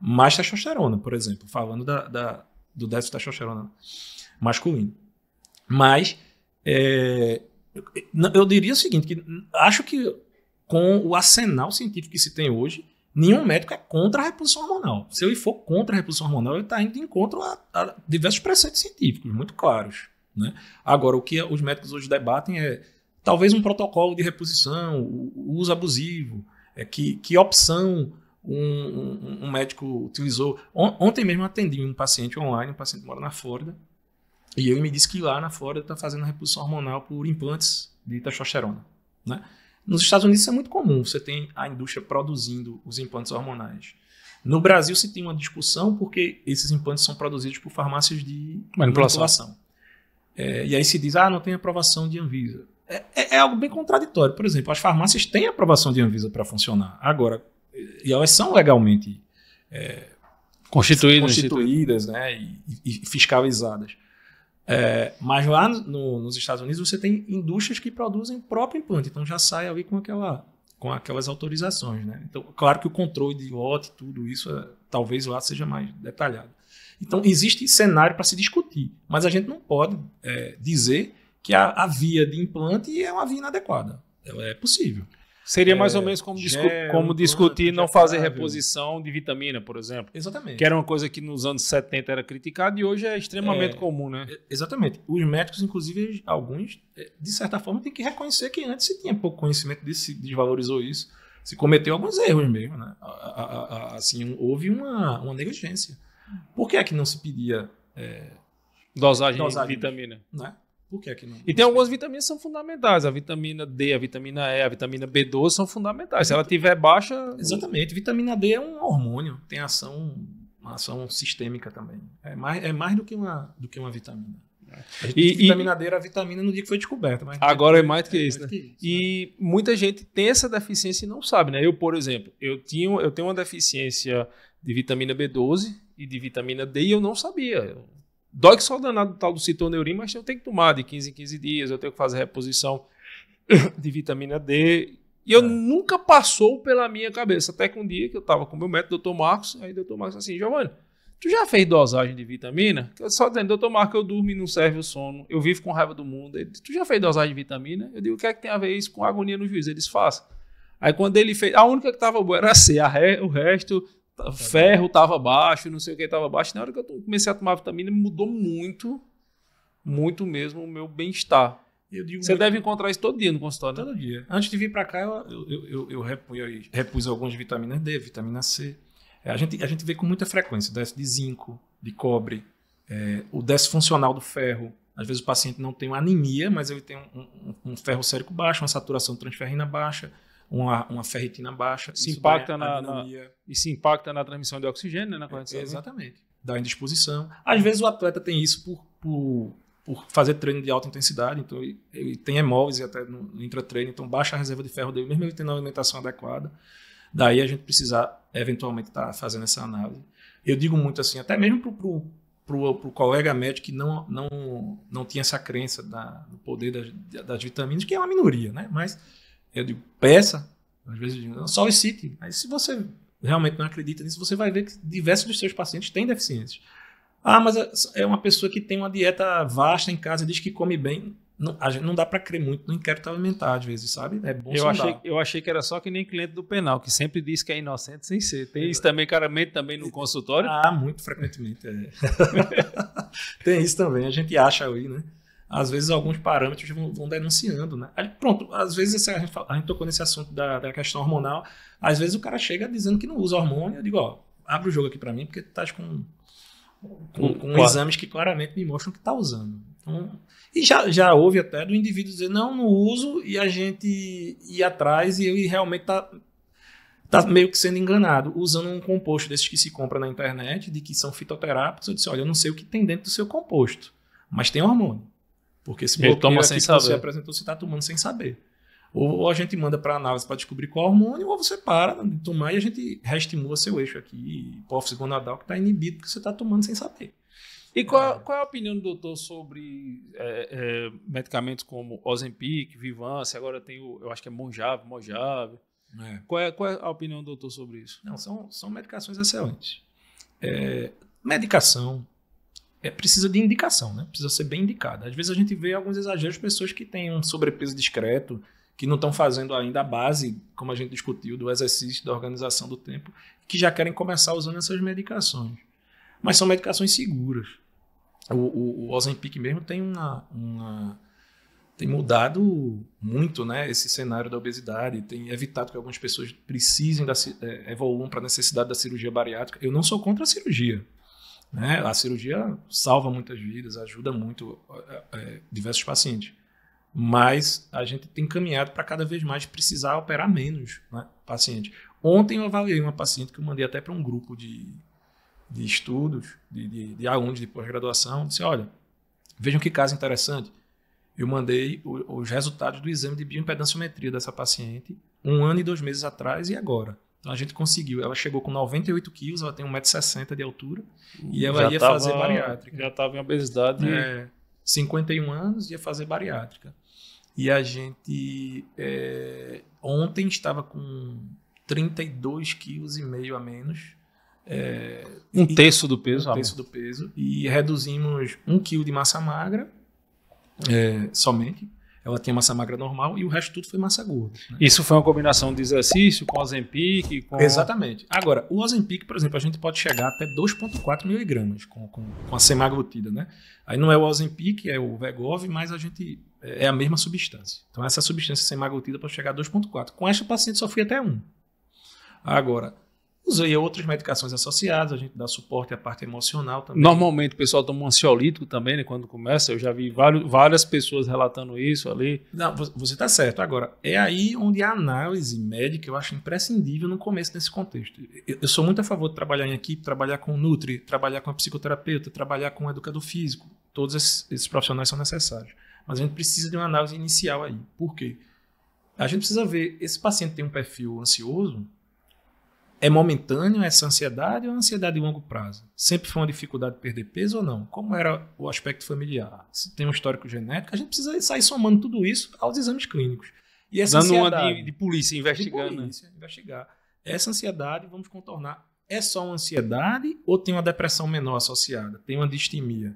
mais testosterona, por exemplo, falando da, da, do déficit de testosterona masculino. Mas é, eu diria o seguinte, que acho que com o arsenal científico que se tem hoje, nenhum médico é contra a repulsão hormonal. Se ele for contra a repulsão hormonal, ele está indo de encontro a, a diversos preceitos científicos muito claros. Né? Agora, o que os médicos hoje debatem é talvez um protocolo de reposição, o uso abusivo, é que, que opção um, um, um médico utilizou. Ontem mesmo atendi um paciente online, um paciente que mora na Flórida, e ele me disse que lá na Flórida está fazendo reposição hormonal por implantes de testosterona. Né? Nos Estados Unidos isso é muito comum, você tem a indústria produzindo os implantes hormonais. No Brasil se tem uma discussão porque esses implantes são produzidos por farmácias de manipulação. manipulação. É, e aí se diz, ah, não tem aprovação de Anvisa. É, é, é, algo bem contraditório. Por exemplo, as farmácias têm aprovação de Anvisa para funcionar. Agora, e elas são legalmente é, constituídas, constituídas né, e, e fiscalizadas. É, mas lá no, nos Estados Unidos você tem indústrias que produzem próprio implante, então já sai ali com aquela com aquelas autorizações, né? Então, claro que o controle de lote, tudo isso, é, talvez lá seja mais detalhado. Então, existe cenário para se discutir, mas a gente não pode é, dizer que a, a, via de implante é uma via inadequada. Ela é, é possível. Seria é, mais é, ou menos como, discu gel, como discutir não fazer grave. reposição de vitamina, por exemplo. Exatamente. Que era uma coisa que nos anos 70 era criticada e hoje é extremamente é, comum, né? É, exatamente. Os médicos, inclusive, alguns, de certa forma, têm que reconhecer que antes se tinha pouco conhecimento disso, se desvalorizou isso, se cometeu alguns erros mesmo, né? Assim, houve uma, uma negligência. Por que é que não se pedia é, dosagem, dosagem, de vitamina? Né? Por que é que não? E tem algumas vitaminas que são fundamentais. A vitamina D, a vitamina E, a vitamina B12 são fundamentais. Se ela tiver baixa. Exatamente. Vitamina D é um hormônio, tem ação, uma ação sistêmica também. É mais, é mais do, que uma, do que uma vitamina. E, vitamina D era a vitamina no dia que foi descoberta. Mas agora é mais do que, é, isso, né? Que isso, e né? muita gente tem essa deficiência e não sabe, né? Eu, por exemplo, eu, tinha, eu tenho uma deficiência de vitamina B12 e de vitamina D e eu não sabia. Eu, dói que só danado tal do citoneurin, mas eu tenho que tomar de 15 em 15 dias, eu tenho que fazer reposição [coughs] de vitamina D. E eu é. nunca passou pela minha cabeça. Até que um dia que eu estava com meu médico, doutor Marcos, aí doutor Marcos assim, Giovanni, tu já fez dosagem de vitamina? Eu só dizendo, doutor Marcos, eu durmo e não serve o sono, eu vivo com raiva do mundo. Ele, tu já fez dosagem de vitamina? Eu digo, o que é que tem a ver isso com agonia no juiz? Eles façam. Aí quando ele fez, a única que estava boa era C, a re, o resto o tá, tá ferro estava baixo, não sei o que estava baixo. Na hora que eu comecei a tomar vitamina, mudou muito, muito mesmo o meu bem-estar. Você muito... deve encontrar isso todo dia no consultório, né? Todo né? dia. Antes de vir para cá, eu, eu, eu, eu repus, repus algumas vitaminas D, vitamina C. É, a gente, a gente vê com muita frequência o de zinco, de cobre, é, o déficit funcional do ferro. Às vezes o paciente não tem anemia, mas ele tem um, um, um ferro sérico baixo, uma saturação transferrina baixa uma, uma ferritina baixa. Se impacta na, na, e se impacta na transmissão de oxigênio, né, na corrente é, Exatamente. Da indisposição. Às vezes o atleta tem isso por, por, por fazer treino de alta intensidade, então ele, ele tem hemólise até no, no intratreino, então baixa a reserva de ferro dele, mesmo ele tendo uma alimentação adequada. Daí a gente precisar, eventualmente, estar tá fazendo essa análise. Eu digo muito assim, até mesmo para o colega médico que não, não, não tinha essa crença da, do poder das, das vitaminas, que é uma minoria, né? Mas eu digo, peça. Às vezes eu digo, não, só o City. Aí se você realmente não acredita nisso, você vai ver que diversos dos seus pacientes têm deficiências. Ah, mas é, é uma pessoa que tem uma dieta vasta em casa e diz que come bem. Não, não dá para crer muito no inquérito alimentar, às vezes, sabe? É bom eu achei, eu achei que era só que nem cliente do penal, que sempre diz que é inocente sem ser. Tem é. isso também, cara, também no consultório? Ah, muito frequentemente. É. [laughs] tem isso também, a gente acha aí, né? às vezes alguns parâmetros vão, vão denunciando, né? Aí, pronto, às vezes a, gente, a gente tocou nesse assunto da, da, questão hormonal, às vezes o cara chega dizendo que não usa hormônio, eu digo, ó, abre o jogo aqui para mim, porque tu estás com, com, hum, com claro. exames que claramente me mostram que tá usando. Então, e já, já houve até do indivíduo dizer, não, não uso, e a gente ir atrás e ele realmente tá, tá meio que sendo enganado, usando um composto desses que se compra na internet, de que são fitoterápicos, eu disse, olha, eu não sei o que tem dentro do seu composto, mas tem hormônio. Porque esse bloqueio toma sem saber. você apresentou, você está tomando sem saber. Ou a gente manda para análise para descobrir qual hormônio, ou você para de tomar e a gente reestimula seu eixo aqui, hipófise gonadal, que está inibido, porque você está tomando sem saber. E qual, é. qual é a opinião do doutor sobre é, é, medicamentos como Ozempic, Vivance, agora tem o, eu acho que é Monjave, Mojave. É. Qual, é, qual é a opinião do doutor sobre isso? Não, são, são medicações excelentes. É, medicação, é, precisa de indicação, né? Precisa ser bem indicada. Às vezes a gente vê alguns exageros pessoas que têm um sobrepeso discreto, que não estão fazendo ainda a base, como a gente discutiu, do exercício, da organização do tempo, que já querem começar usando essas medicações. Mas são medicações seguras. O, o, o Ozempic mesmo tem uma, uma tem mudado muito né, esse cenário da obesidade, tem evitado que algumas pessoas precisem da, é, evoluam para a necessidade da cirurgia bariátrica. Eu não sou contra a cirurgia. Né? A cirurgia salva muitas vidas, ajuda muito é, é diversos pacientes. Mas a gente tem caminhado para cada vez mais precisar operar menos né, pacientes. Ontem eu avaliei uma paciente que eu mandei até para um grupo de, de estudos, de, de, de alunos de pós-graduação. Disse: olha, vejam que caso interessante. Eu mandei o, os resultados do exame de bioimpedanciometria dessa paciente um ano e dois meses atrás e agora. Então a gente conseguiu. Ela chegou com 98 quilos, ela tem 1,60m de altura e hum, ela já ia tava, fazer bariátrica. Já estava em obesidade. É, 51 anos, ia fazer bariátrica. E a gente é, ontem estava com 32 quilos e meio a menos. É, um terço do peso. Um amor. terço do peso. E reduzimos um quilo de massa magra é, somente ela tinha massa magra normal e o resto tudo foi massa gorda. Né? Isso foi uma combinação de exercício com Ozempic? Com... Exatamente. Agora, o Ozempic, por exemplo, a gente pode chegar até 2,4 miligramas com, com, com a semaglutida, né? Aí não é o Ozempic, é o Vegov, mas a gente é, é a mesma substância. Então essa substância semaglutida pode chegar a 2,4. Com esta paciente só fui até 1. Agora, Usei outras medicações associadas, a gente dá suporte à parte emocional também. Normalmente o pessoal toma um ansiolítico também, né, quando começa. Eu já vi vários, várias pessoas relatando isso ali. Não, você está certo. Agora, é aí onde a análise médica eu acho imprescindível no começo desse contexto. Eu, eu sou muito a favor de trabalhar em equipe, trabalhar com o Nutri, trabalhar com a psicoterapeuta, trabalhar com o educador físico. Todos esses, esses profissionais são necessários. Mas a gente precisa de uma análise inicial aí. Por quê? A gente precisa ver, esse paciente tem um perfil ansioso, é momentâneo essa ansiedade ou é ansiedade de longo prazo? Sempre foi uma dificuldade perder peso ou não? Como era o aspecto familiar? Se tem um histórico genético, a gente precisa sair somando tudo isso aos exames clínicos. E essa Dando ansiedade, uma de, de polícia investigando. De né? polícia, investigar. Essa ansiedade, vamos contornar. É só uma ansiedade ou tem uma depressão menor associada? Tem uma distimia?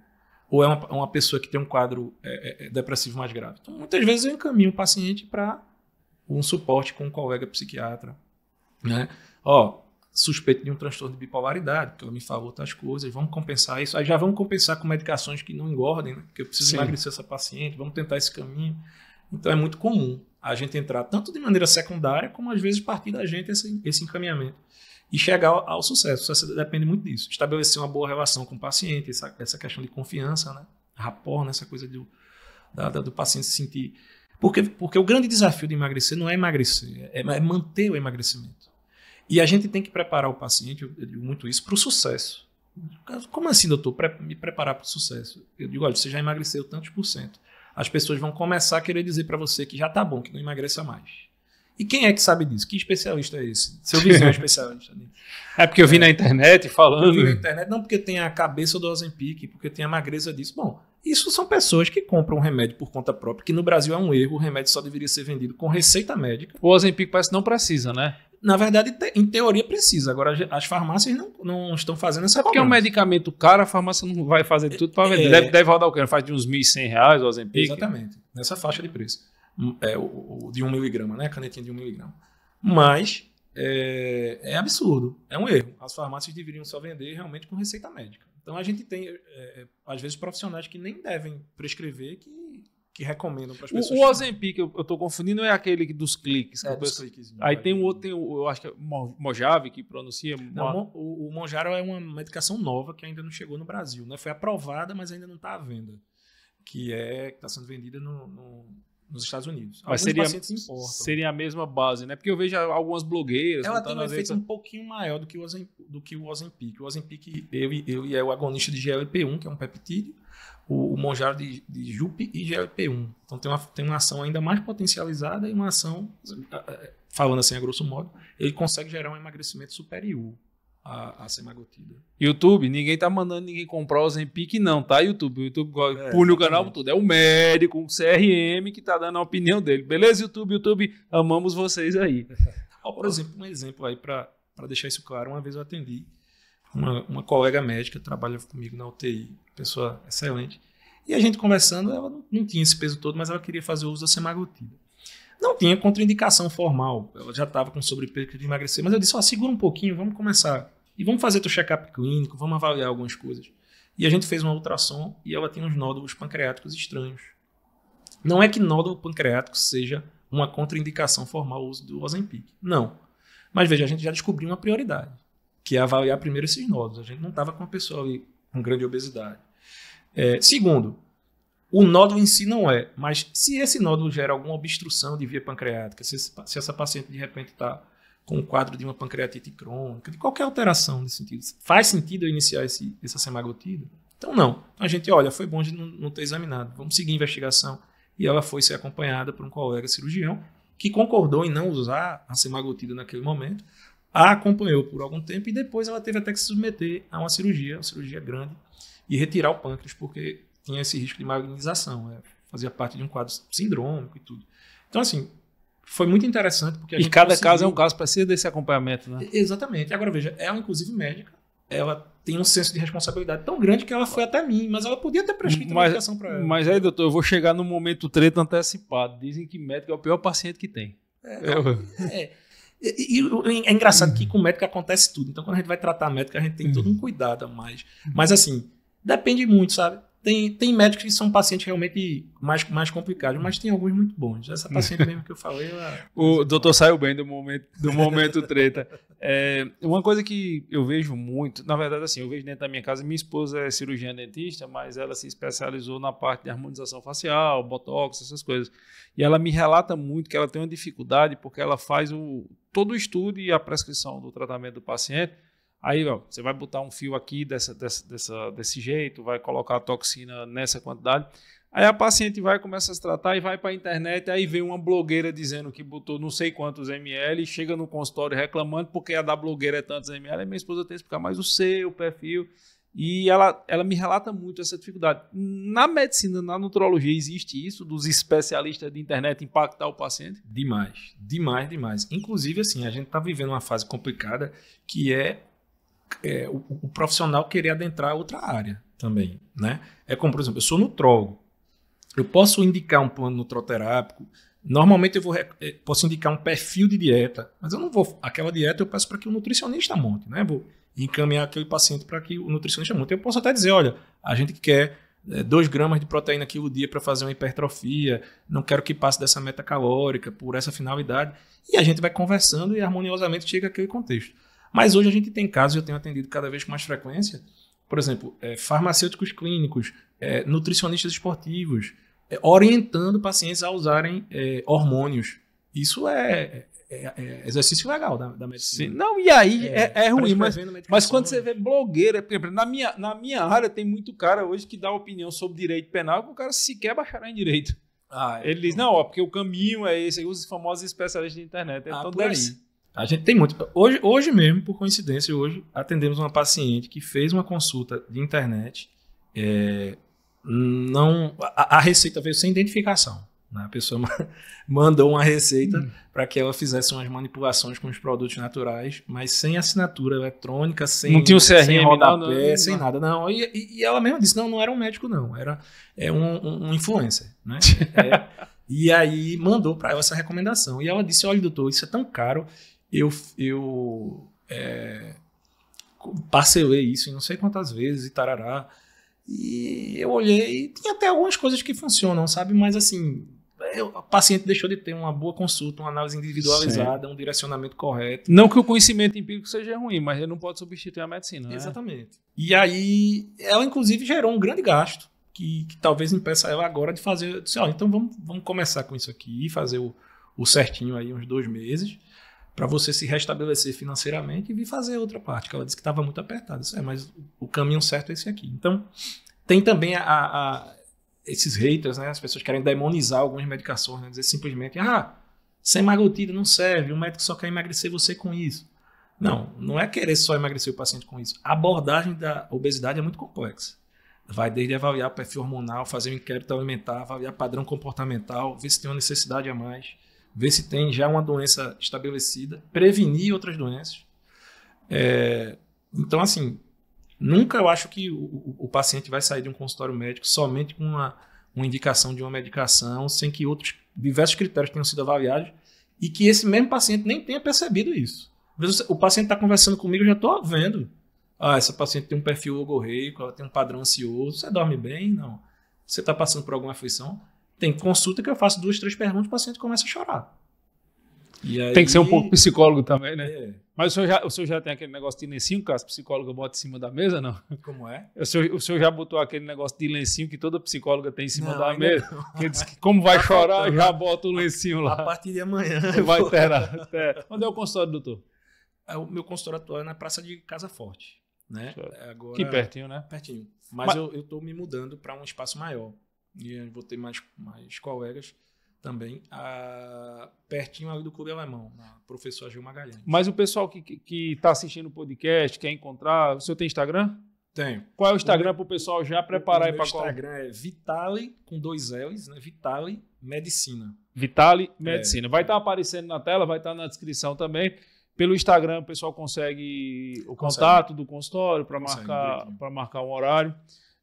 Ou é uma, uma pessoa que tem um quadro é, é, é depressivo mais grave? Então, muitas vezes eu encaminho o paciente para um suporte com um colega psiquiatra, né? ó, suspeito de um transtorno de bipolaridade, porque ela me falou outras coisas, vamos compensar isso. Aí já vamos compensar com medicações que não engordem, né? Porque eu preciso Sim. emagrecer essa paciente, vamos tentar esse caminho. Então é muito comum a gente entrar tanto de maneira secundária, como às vezes partir da gente esse, esse encaminhamento. E chegar ao, ao sucesso. O sucesso depende muito disso. Estabelecer uma boa relação com o paciente, essa, essa questão de confiança, né? Rapor, né? essa coisa do, da, da, do paciente se sentir. Porque, porque o grande desafio de emagrecer não é emagrecer, é, é manter o emagrecimento. E a gente tem que preparar o paciente, eu digo muito isso, para o sucesso. Como assim, doutor, me preparar para o sucesso? Eu digo, olha, você já emagreceu tantos por cento. As pessoas vão começar a querer dizer para você que já está bom, que não emagreça mais. E quem é que sabe disso? Que especialista é esse? Seu vizinho é [laughs] especialista nisso. É porque eu vi é. na internet falando. Eu vi na internet, não porque tem a cabeça do Ozempic, porque tem a magreza disso. Bom, isso são pessoas que compram remédio por conta própria, que no Brasil é um erro, o remédio só deveria ser vendido com receita médica. O Ozempic parece que não precisa, né? na verdade, te, em teoria precisa. Agora, as farmácias não, não estão fazendo essa é Porque é um medicamento caro, a farmácia não vai fazer tudo para vender. É, deve, deve rodar o quê? Faz de uns R$ 1.100 o Ozempic? Exatamente. Nessa faixa de preço. Hum, é, o, o de 1 um miligrama, né? A canetinha de 1 um miligrama. Mas é, é, absurdo. É um erro. As farmácias deveriam só vender realmente com receita médica. Então, a gente tem, é, é, às vezes, profissionais que nem devem prescrever que que recomendam para as pessoas. O, o Ozempic, eu, eu tô confundindo, é aquele dos cliques. É, dos cliques aí tem o outro, tem o, eu acho que é Mojave, que pronuncia... Não, Mo... o, o Monjaro é uma medicação nova que ainda não chegou no Brasil. Né? Foi aprovada, mas ainda não está à venda. Que é está sendo vendida no, no, nos Estados Unidos. Alguns mas seria, seria a mesma base, né? Porque eu vejo algumas blogueiras... Ela tem um efeito um pouquinho maior do que o Ozempic. o Ozempic. eu Ozempic, ele, ele é o agonista de GLP-1, que é um peptídeo o, o Monjaro de, de JUP e GLP1. Então tem uma, tem uma ação ainda mais potencializada e uma ação, falando assim a grosso modo, ele consegue gerar um emagrecimento superior a, a semaglutida. YouTube, ninguém tá mandando ninguém comprar o Zempic não, tá? YouTube, o YouTube é, pune o canal por tudo. É o médico, um CRM que tá dando a opinião dele. Beleza, YouTube? YouTube, amamos vocês aí. [laughs] por exemplo, um exemplo aí para deixar isso claro. Uma vez eu atendi uma, uma colega médica trabalha comigo na UTI, pessoa excelente. E a gente conversando, ela não, não tinha esse peso todo, mas ela queria fazer o uso da semaglutida. Não tinha contraindicação formal, ela já estava com sobrepeso de emagrecer, mas eu disse, ó, segura um pouquinho, vamos começar. E vamos fazer teu check-up clínico, vamos avaliar algumas coisas. E a gente fez uma ultrassom e ela tinha uns nódulos pancreáticos estranhos. Não é que nódulo pancreático seja uma contraindicação formal ao uso do Ozempic, não. Mas veja, a gente já descobriu uma prioridade que é avaliar primeiro esses nódulos. A gente não estava com uma pessoa ali com grande obesidade. É, segundo, o nódulo em si não é, mas se esse nódulo gera alguma obstrução de via pancreática, se, esse, se essa paciente de repente está com o quadro de uma pancreatite crônica, de qualquer alteração nesse sentido, faz sentido eu iniciar esse, essa semaglutida? Então não. A gente olha, foi bom de não, não ter examinado, vamos seguir a investigação. E ela foi ser acompanhada por um colega cirurgião que concordou em não usar a semaglutida naquele momento, a acompanhou por algum tempo e depois ela teve até que se submeter a uma cirurgia, uma cirurgia grande, e retirar o pâncreas, porque tinha esse risco de malignização, né? fazia parte de um quadro sindrômico e tudo. Então, assim, foi muito interessante. porque E cada conseguiu... caso é um caso, precisa desse acompanhamento, né? Exatamente. Agora, veja, ela, inclusive, médica, ela tem um senso de responsabilidade tão grande que ela foi até mim, mas ela podia ter prescrito mas, medicação para ela. Mas aí, doutor, eu vou chegar no momento treta antecipado. Dizem que médico é o pior paciente que tem. É, eu... é. E, e, é engraçado que uhum. com médico acontece tudo. Então, quando a gente vai tratar médico, a gente tem todo um uhum. cuidado a mais. Uhum. Mas, assim, depende muito, sabe? tem, tem médicos que são pacientes realmente mais, mais complicados, mas tem alguns muito bons. Essa [laughs] paciente mesmo que eu falei. Ela... o doutor saiu bem do momento, do momento treta. É, uma coisa que eu vejo muito, na verdade, assim, eu vejo dentro da minha casa, minha esposa é cirurgiã dentista, mas ela se especializou na parte de harmonização facial, botox, essas coisas. E ela me relata muito que ela tem uma dificuldade porque ela faz o, todo o estudo e a prescrição do tratamento do paciente Aí, ó, você vai botar um fio aqui dessa, dessa, dessa, desse jeito, vai colocar a toxina nessa quantidade. Aí a paciente vai, começa a se tratar e vai para a internet, aí vem uma blogueira dizendo que botou não sei quantos ml, chega no consultório reclamando porque a da blogueira é tantos ml, aí minha esposa tem que explicar mais o seu perfil, e ela, ela me relata muito essa dificuldade. Na medicina, na nutrologia, existe isso dos especialistas de internet impactar o paciente? Demais, demais, demais. Inclusive, assim, a gente está vivendo uma fase complicada que é é, o, o, profissional querer adentrar outra área também, né? É como, por exemplo, eu sou nutrólogo. Eu posso indicar um plano nutroterápico. Normalmente eu vou, é, posso indicar um perfil de dieta, mas eu não vou. Aquela dieta eu peço para que o nutricionista monte, né? Vou encaminhar aquele paciente para que o nutricionista monte. Eu posso até dizer, olha, a gente quer 2 é, gramas de proteína o dia para fazer uma hipertrofia, não quero que passe dessa meta calórica por essa finalidade. E a gente vai conversando e harmoniosamente chega aquele contexto. Mas hoje a gente tem casos, eu tenho atendido cada vez com mais frequência, por exemplo, é, farmacêuticos clínicos, é, nutricionistas esportivos, é, orientando pacientes a usarem é, hormônios. Isso é, é, é, exercício legal da, da medicina. Sim. Não, e aí é, ruim, mas, mas quando você vê blogueira, por exemplo, na minha, na minha área tem muito cara hoje que dá opinião sobre direito penal que o cara sequer bacharel em direito. Ah, ele diz, não, ó, porque o caminho é esse, aí os famosos especialistas de internet. É ah, todo por aí. A gente tem muito. Hoje, hoje mesmo, por coincidência, hoje atendemos uma paciente que fez uma consulta de internet. É, não, a, a, receita veio sem identificação. Né? A pessoa [laughs] mandou uma receita hum. para que ela fizesse umas manipulações com os produtos naturais, mas sem assinatura eletrônica, sem. Não tinha o CRM rodapé, né? sem nada, não. E, e, ela mesma disse: não, não era um médico, não. Era é um, um, um influencer. Né? [laughs] É, E aí mandou para ela essa recomendação. E ela disse: Olha, doutor, isso é tão caro eu, eu é, parcelei isso não sei quantas vezes e tarará. E eu olhei, e tem até algumas coisas que funcionam, sabe? Mas assim, eu, o paciente deixou de ter uma boa consulta, uma análise individualizada, Sim. um direcionamento correto. Não que o conhecimento empírico seja ruim, mas ele não pode substituir a medicina. Né? Exatamente. Né? E aí, ela inclusive gerou um grande gasto, que, que talvez impeça ela agora de fazer. Disse, oh, então vamos, vamos começar com isso aqui e fazer o, o certinho aí uns dois meses para você se restabelecer financeiramente e vir fazer outra parte, que ela disse que estava muito apertada. Isso é, mas o caminho certo é esse aqui. Então, tem também a, a, esses haters, né? As pessoas querem demonizar algumas medicações, né? Dizer simplesmente, ah, semaglutida não serve, o médico só quer emagrecer você com isso. Não, não é querer só emagrecer o paciente com isso. A abordagem da obesidade é muito complexa. Vai desde avaliar o perfil hormonal, fazer um inquérito alimentar, avaliar padrão comportamental, ver se tem uma necessidade a mais ver se tem já uma doença estabelecida, prevenir outras doenças. É, então, assim, nunca eu acho que o, o, paciente vai sair de um consultório médico somente com uma, uma indicação de uma medicação, sem que outros diversos critérios tenham sido avaliados e que esse mesmo paciente nem tenha percebido isso. Às vezes o paciente está conversando comigo, eu já estou vendo. Ah, essa paciente tem um perfil ogorreico, ela tem um padrão ansioso, você dorme bem? Não. Você está passando por alguma aflição? Tem consulta que eu faço duas, três perguntas, o paciente começa a chorar. Aí... Tem que ser um pouco psicólogo também, né? É. Mas o senhor, já, o senhor já tem aquele negócio de lencinho que as psicólogas botam em cima da mesa, não? Como é? O senhor, o senhor já botou aquele negócio de lencinho que toda psicóloga tem em cima não, da mesa? Que diz que como vai tá chorar, já bota o lencinho lá. A partir de amanhã. Vai ter, ter. É. Onde é o consultório, doutor? É, o meu consultório atual é na Praça de Casa Forte. Né? É, agora, que pertinho, né? Pertinho. Mas, Mas... eu estou me mudando para um espaço maior e eu vou ter mais, mais colegas também, a, ah, pertinho ali do Clube Alemão, na Professor Gil Magalhães. Mas o pessoal que está que, tá assistindo o podcast, quer encontrar, o senhor tem Instagram? Tenho. Qual é o Instagram para o pessoal já preparar para qual? O Instagram é Vitale, com dois L's, né? Vitale Medicina. Vitale é. Medicina. É. Vai estar tá aparecendo na tela, vai estar tá na descrição também. Pelo Instagram o pessoal consegue o consegue. contato do consultório para marcar, marcar um horário.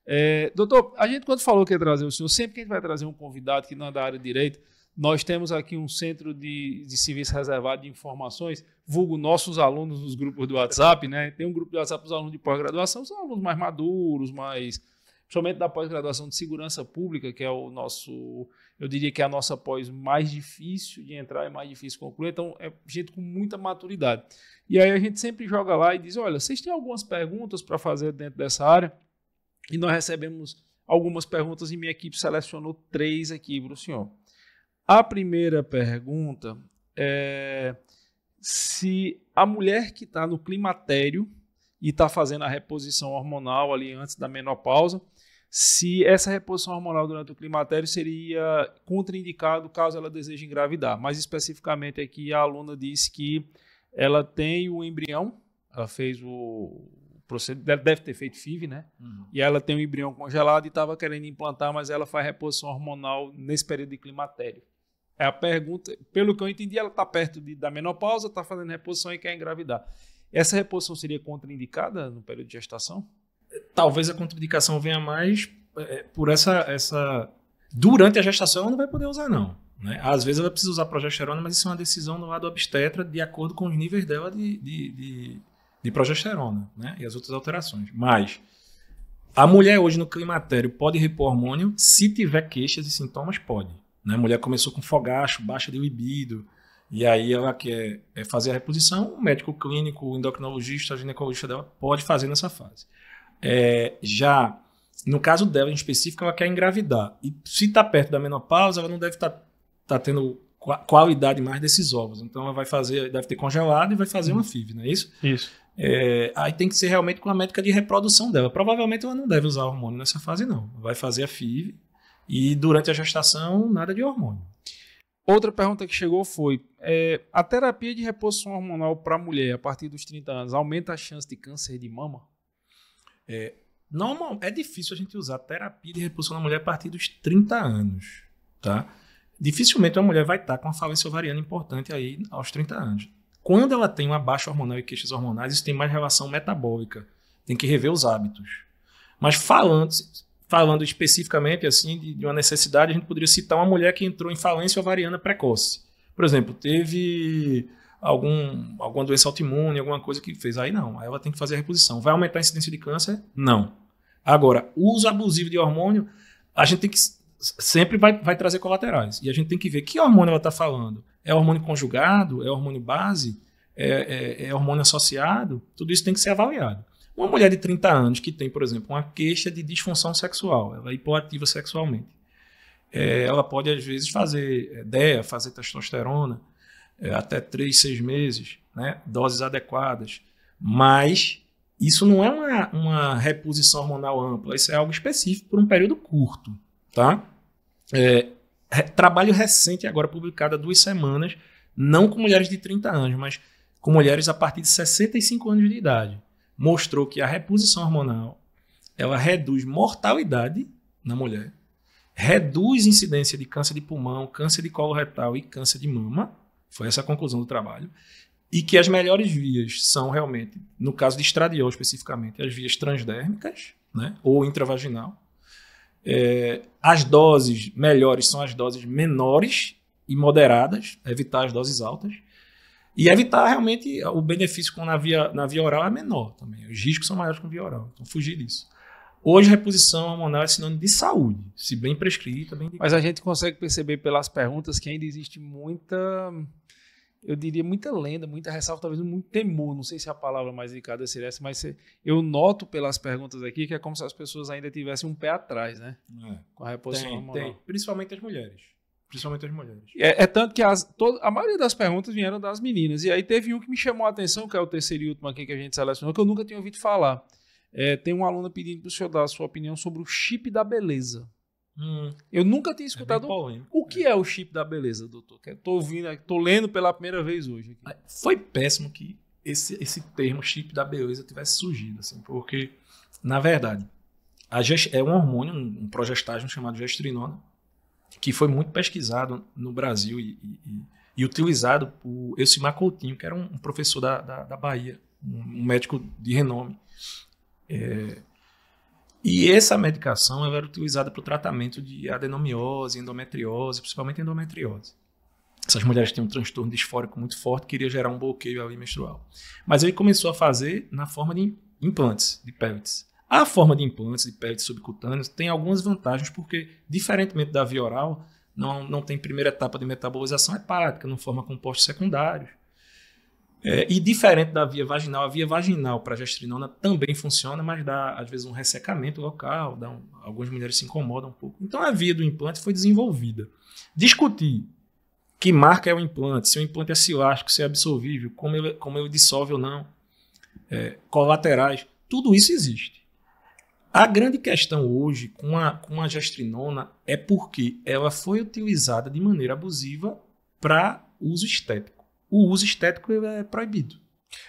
É, doutor, a gente quando falou que ia trazer o senhor, sempre que a gente vai trazer um convidado que não é da área de direito, nós temos aqui um centro de, de serviço reservado de informações, vulgo nossos alunos nos grupos do WhatsApp, né? Tem um grupo do WhatsApp dos alunos de pós-graduação, são alunos mais maduros, mais principalmente da pós-graduação de segurança pública, que é o nosso, eu diria que é a nossa pós mais difícil de entrar e mais difícil de concluir, então é gente com muita maturidade. E aí a gente sempre joga lá e diz: olha, vocês têm algumas perguntas para fazer dentro dessa área? E nós recebemos algumas perguntas e minha equipe selecionou três aqui para o senhor. A primeira pergunta é se a mulher que está no climatério e está fazendo a reposição hormonal ali antes da menopausa, se essa reposição hormonal durante o climatério seria contraindicado caso ela deseje engravidar. Mais especificamente aqui, a aluna disse que ela tem o embrião, ela fez o, procedimento. Ela deve ter feito FIV, né? Uhum. E ela tem um embrião congelado e estava querendo implantar, mas ela faz reposição hormonal nesse período de climatério. É a pergunta, pelo que eu entendi, ela está perto de, da menopausa, está fazendo reposição e quer engravidar. Essa reposição seria contraindicada no período de gestação? Talvez a contraindicação venha mais é, por essa, essa. Durante a gestação ela não vai poder usar, não. Né? Às vezes ela precisa usar progesterona, mas isso é uma decisão do lado obstetra de acordo com os níveis dela de, de, de de progesterona né? e as outras alterações. Mas a mulher hoje no climatério pode repor hormônio se tiver queixas e sintomas, pode. Né? A mulher começou com fogacho, baixa de libido, e aí ela quer é, fazer a reposição, o médico clínico, o endocrinologista, a ginecologista dela pode fazer nessa fase. É, já no caso dela em específico, ela quer engravidar. E se está perto da menopausa, ela não deve estar tá, tá tendo qualidade mais desses ovos. Então ela vai fazer, deve ter congelado e vai fazer uma FIV, não é isso? Isso. É, aí tem que ser realmente com a métrica de reprodução dela. Provavelmente ela não deve usar hormônio nessa fase, não. Vai fazer a FIV e durante a gestação, nada de hormônio. Outra pergunta que chegou foi: é, a terapia de reposição hormonal para mulher a partir dos 30 anos aumenta a chance de câncer de mama? É, normal, é difícil a gente usar terapia de reposição na mulher a partir dos 30 anos, tá? dificilmente uma mulher vai estar com uma falência ovariana importante aí aos 30 anos. Quando ela tem uma baixa hormonal e queixas hormonais, isso tem mais relação metabólica. Tem que rever os hábitos. Mas falando, falando especificamente assim de, uma necessidade, a gente poderia citar uma mulher que entrou em falência ovariana precoce. Por exemplo, teve algum, alguma doença autoimune, alguma coisa que fez. Aí não, aí ela tem que fazer a reposição. Vai aumentar a incidência de câncer? Não. Agora, uso abusivo de hormônio, a gente tem que sempre vai, vai trazer colaterais. E a gente tem que ver que hormônio ela está falando. É hormônio conjugado? É hormônio base? É, é, é, hormônio associado? Tudo isso tem que ser avaliado. Uma mulher de 30 anos que tem, por exemplo, uma queixa de disfunção sexual, ela é hipoativa sexualmente. É, ela pode, às vezes, fazer é, DEA, fazer testosterona, é, até 3, 6 meses, né? doses adequadas. Mas isso não é uma, uma reposição hormonal ampla, isso é algo específico por um período curto tá? É, trabalho recente agora publicado há duas semanas, não com mulheres de 30 anos, mas com mulheres a partir de 65 anos de idade, mostrou que a reposição hormonal ela reduz mortalidade na mulher, reduz incidência de câncer de pulmão, câncer de colo retal e câncer de mama. Foi essa a conclusão do trabalho. E que as melhores vias são realmente, no caso de estradiol especificamente, as vias transdérmicas, né, ou intravaginal, é, as doses melhores são as doses menores e moderadas, evitar as doses altas. E evitar realmente o benefício com na via, na via oral é menor também. Os riscos são maiores com via oral. Então, fugir disso. Hoje, reposição hormonal é sinônimo de saúde, se bem prescrita. Bem... Mas a gente consegue perceber pelas perguntas que ainda existe muita eu diria, muita lenda, muita ressalva, talvez muito temor, não sei se a palavra mais indicada seria essa, mas eu noto pelas perguntas aqui que é como se as pessoas ainda tivessem um pé atrás, né? É. Com a reposição tem, moral. Tem. Principalmente as mulheres. Principalmente as mulheres. É, é tanto que as, a maioria das perguntas vieram das meninas. E aí teve um que me chamou a atenção, que é o terceiro e último aqui que a gente selecionou, que eu nunca tinha ouvido falar. É, tem um aluno pedindo para o senhor dar a sua opinião sobre o chip da beleza. Hum, eu nunca tinha é escutado. É o né? que é. é. o chip da beleza, doutor? Que eu tô ouvindo, é, tô lendo pela primeira vez hoje. Aqui. Ah, foi péssimo que esse, esse termo chip da beleza tivesse surgido, assim, porque, na verdade, é um hormônio, um, um progestágeno chamado gestrinona, que foi muito pesquisado no Brasil e, e, e utilizado por Elcimar Coutinho, que era um, um professor da, da, da Bahia, um, um, médico de renome. É, e essa medicação ela era utilizada para o tratamento de adenomiose, endometriose, principalmente endometriose. Essas mulheres têm um transtorno disfórico muito forte, queria gerar um bloqueio ali menstrual. Mas ele começou a fazer na forma de implantes, de pellets. A forma de implantes de pellets subcutâneos tem algumas vantagens, porque, diferentemente da via oral, não, não tem primeira etapa de metabolização hepática, é não forma compostos secundários. É, e diferente da via vaginal, a via vaginal para gestrinona também funciona, mas dá às vezes um ressecamento local, dá um, algumas mulheres se incomodam um pouco. Então a via do implante foi desenvolvida. Discutir que marca é o implante, se o implante é silástico, se é absorvível, como ele, como ele dissolve ou não, é, colaterais, tudo isso existe. A grande questão hoje com a, com a gestrinona é porque ela foi utilizada de maneira abusiva para uso estético o uso estético é, é proibido.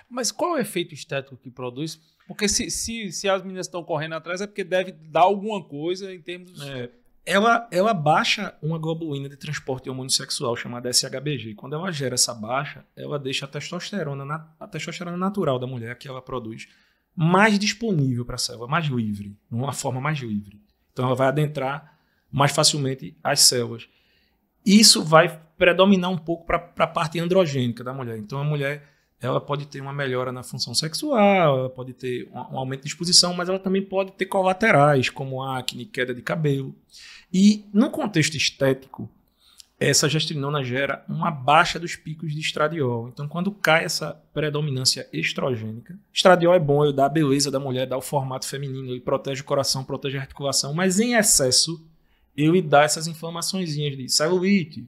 Mas qual é o efeito estético que produz? Porque se, se, se as meninas estão correndo atrás é porque deve dar alguma coisa em termos. É, ela, ela baixa uma globulina de transporte hormônio sexual chamada SHBG. Quando ela gera essa baixa, ela deixa a testosterona, na, a testosterona natural da mulher que ela produz, mais disponível para a célula, mais livre, numa forma mais livre. Então ela vai adentrar mais facilmente as células. Isso vai predominar um pouco para a parte androgênica da mulher. Então a mulher ela pode ter uma melhora na função sexual, ela pode ter um, um aumento de exposição, mas ela também pode ter colaterais como acne, queda de cabelo. E no contexto estético, essa gestrinona gera uma baixa dos picos de estradiol. Então, quando cai essa predominância estrogênica, estradiol é bom, ele dá a beleza da mulher, dá o formato feminino, ele protege o coração, protege a articulação, mas em excesso eu lhe dar essas informações de celulite,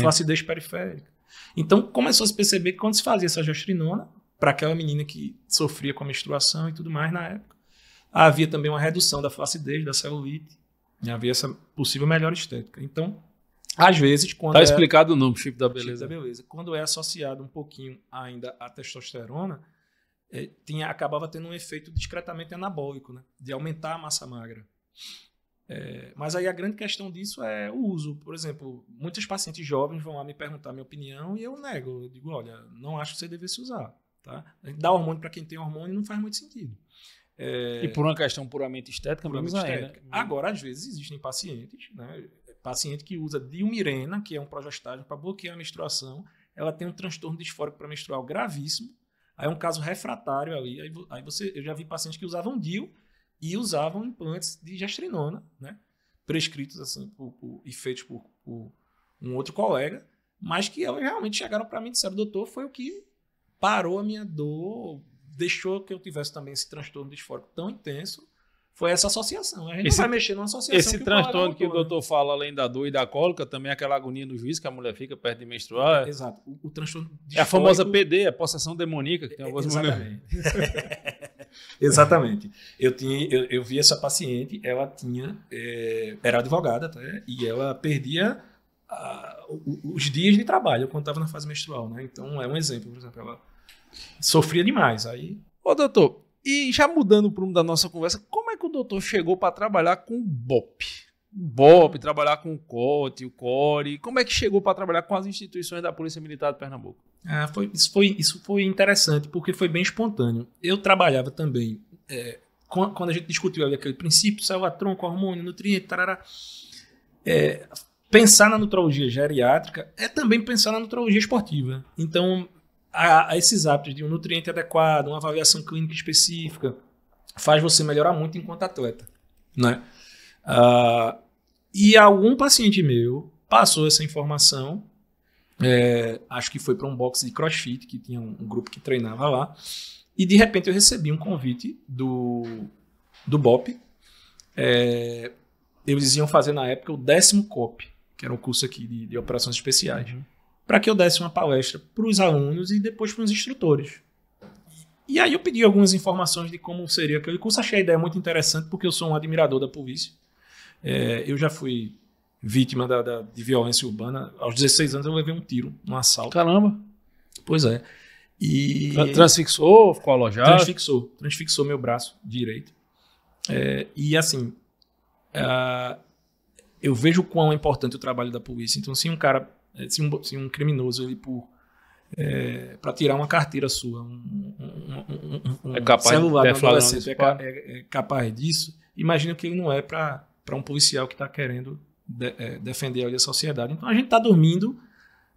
flacidez periférica. Então começou a se perceber que quando se fazia essa gestrinona, para aquela menina que sofria com a menstruação e tudo mais na época, havia também uma redução da flacidez, da celulite, e havia essa possível melhor estética. Então, às vezes, quando. Está é, explicado o nome, chip da beleza. Chip da beleza. Quando é associado um pouquinho ainda à testosterona, é, tinha, acabava tendo um efeito discretamente anabólico, né? De aumentar a massa magra. É, mas aí a grande questão disso é o uso. Por exemplo, muitos pacientes jovens vão lá me perguntar minha opinião e eu nego. Eu digo, olha, não acho que você devesse usar. Tá? Dar hormônio para quem tem hormônio não faz muito sentido. É, e por uma questão puramente estética, puramente estética. Aí, né? Agora, às vezes, existem pacientes, né? paciente que usa diumirena, que é um progestágeno para bloquear a menstruação, ela tem um transtorno disfórico para menstrual gravíssimo, aí é um caso refratário ali, aí, aí você, eu já vi pacientes que usavam DIU, e usavam implantes de gastrinona, né? prescritos assim por, por, e feitos por, por, um outro colega, mas que realmente chegaram para mim e disseram, doutor, foi o que parou a minha dor, deixou que eu tivesse também esse transtorno disfórico tão intenso, foi essa associação. A gente esse, não vai mexer numa associação. Esse que transtorno que o né? doutor né? fala, além da dor e da cólica, também é aquela agonia no juízo que a mulher fica perto de menstruar. exato. O, o transtorno É a famosa PD, a é possessão demoníaca, que tem algumas mulheres. [laughs] [laughs] Exatamente. Eu, tinha, eu, eu vi essa paciente, ela tinha. É, era advogada até, tá? e ela perdia a, os dias de trabalho quando estava na fase menstrual, né? Então é um exemplo, por exemplo, ela sofria demais. Aí. Ô, doutor, e já mudando para um da nossa conversa, como é que o doutor chegou para trabalhar com o BOP? BOP, trabalhar com o COT, o CORE, como é que chegou para trabalhar com as instituições da Polícia Militar de Pernambuco? Ah, foi, isso, foi, isso foi interessante, porque foi bem espontâneo. Eu trabalhava também, é, quando a gente discutiu ali aquele princípio, salva-tronco, hormônio, nutriente, tarará. É, pensar na nutrologia geriátrica é também pensar na nutrologia esportiva. Então, a, a esses hábitos de um nutriente adequado, uma avaliação clínica específica, faz você melhorar muito enquanto atleta. Né? Ah, e algum paciente meu passou essa informação é, acho que foi para um boxe de crossfit, que tinha um, um, grupo que treinava lá. E de repente eu recebi um convite do, do BOP. É, eles iam fazer na época o décimo COP, que era um curso aqui de, de operações especiais, uhum. para que eu desse uma palestra para os alunos e depois para os instrutores. E aí eu pedi algumas informações de como seria aquele curso. Achei a ideia muito interessante, porque eu sou um admirador da polícia. É, eu já fui vítima da, da, de violência urbana. Aos 16 anos eu levei um tiro, um assalto. Caramba! Pois é. E... Transfixou, ficou alojado? Transfixou, transfixou meu braço direito. É, e assim, é, eu vejo quão é importante o trabalho da polícia. Então, se um cara, é, se um, se um criminoso, ele por. É, para tirar uma carteira sua, um, um, um, um é capaz celular de adolescente é, é, é capaz disso, imagina que ele não é para um policial que está querendo de, é, defender ali a sociedade. Então a gente está dormindo,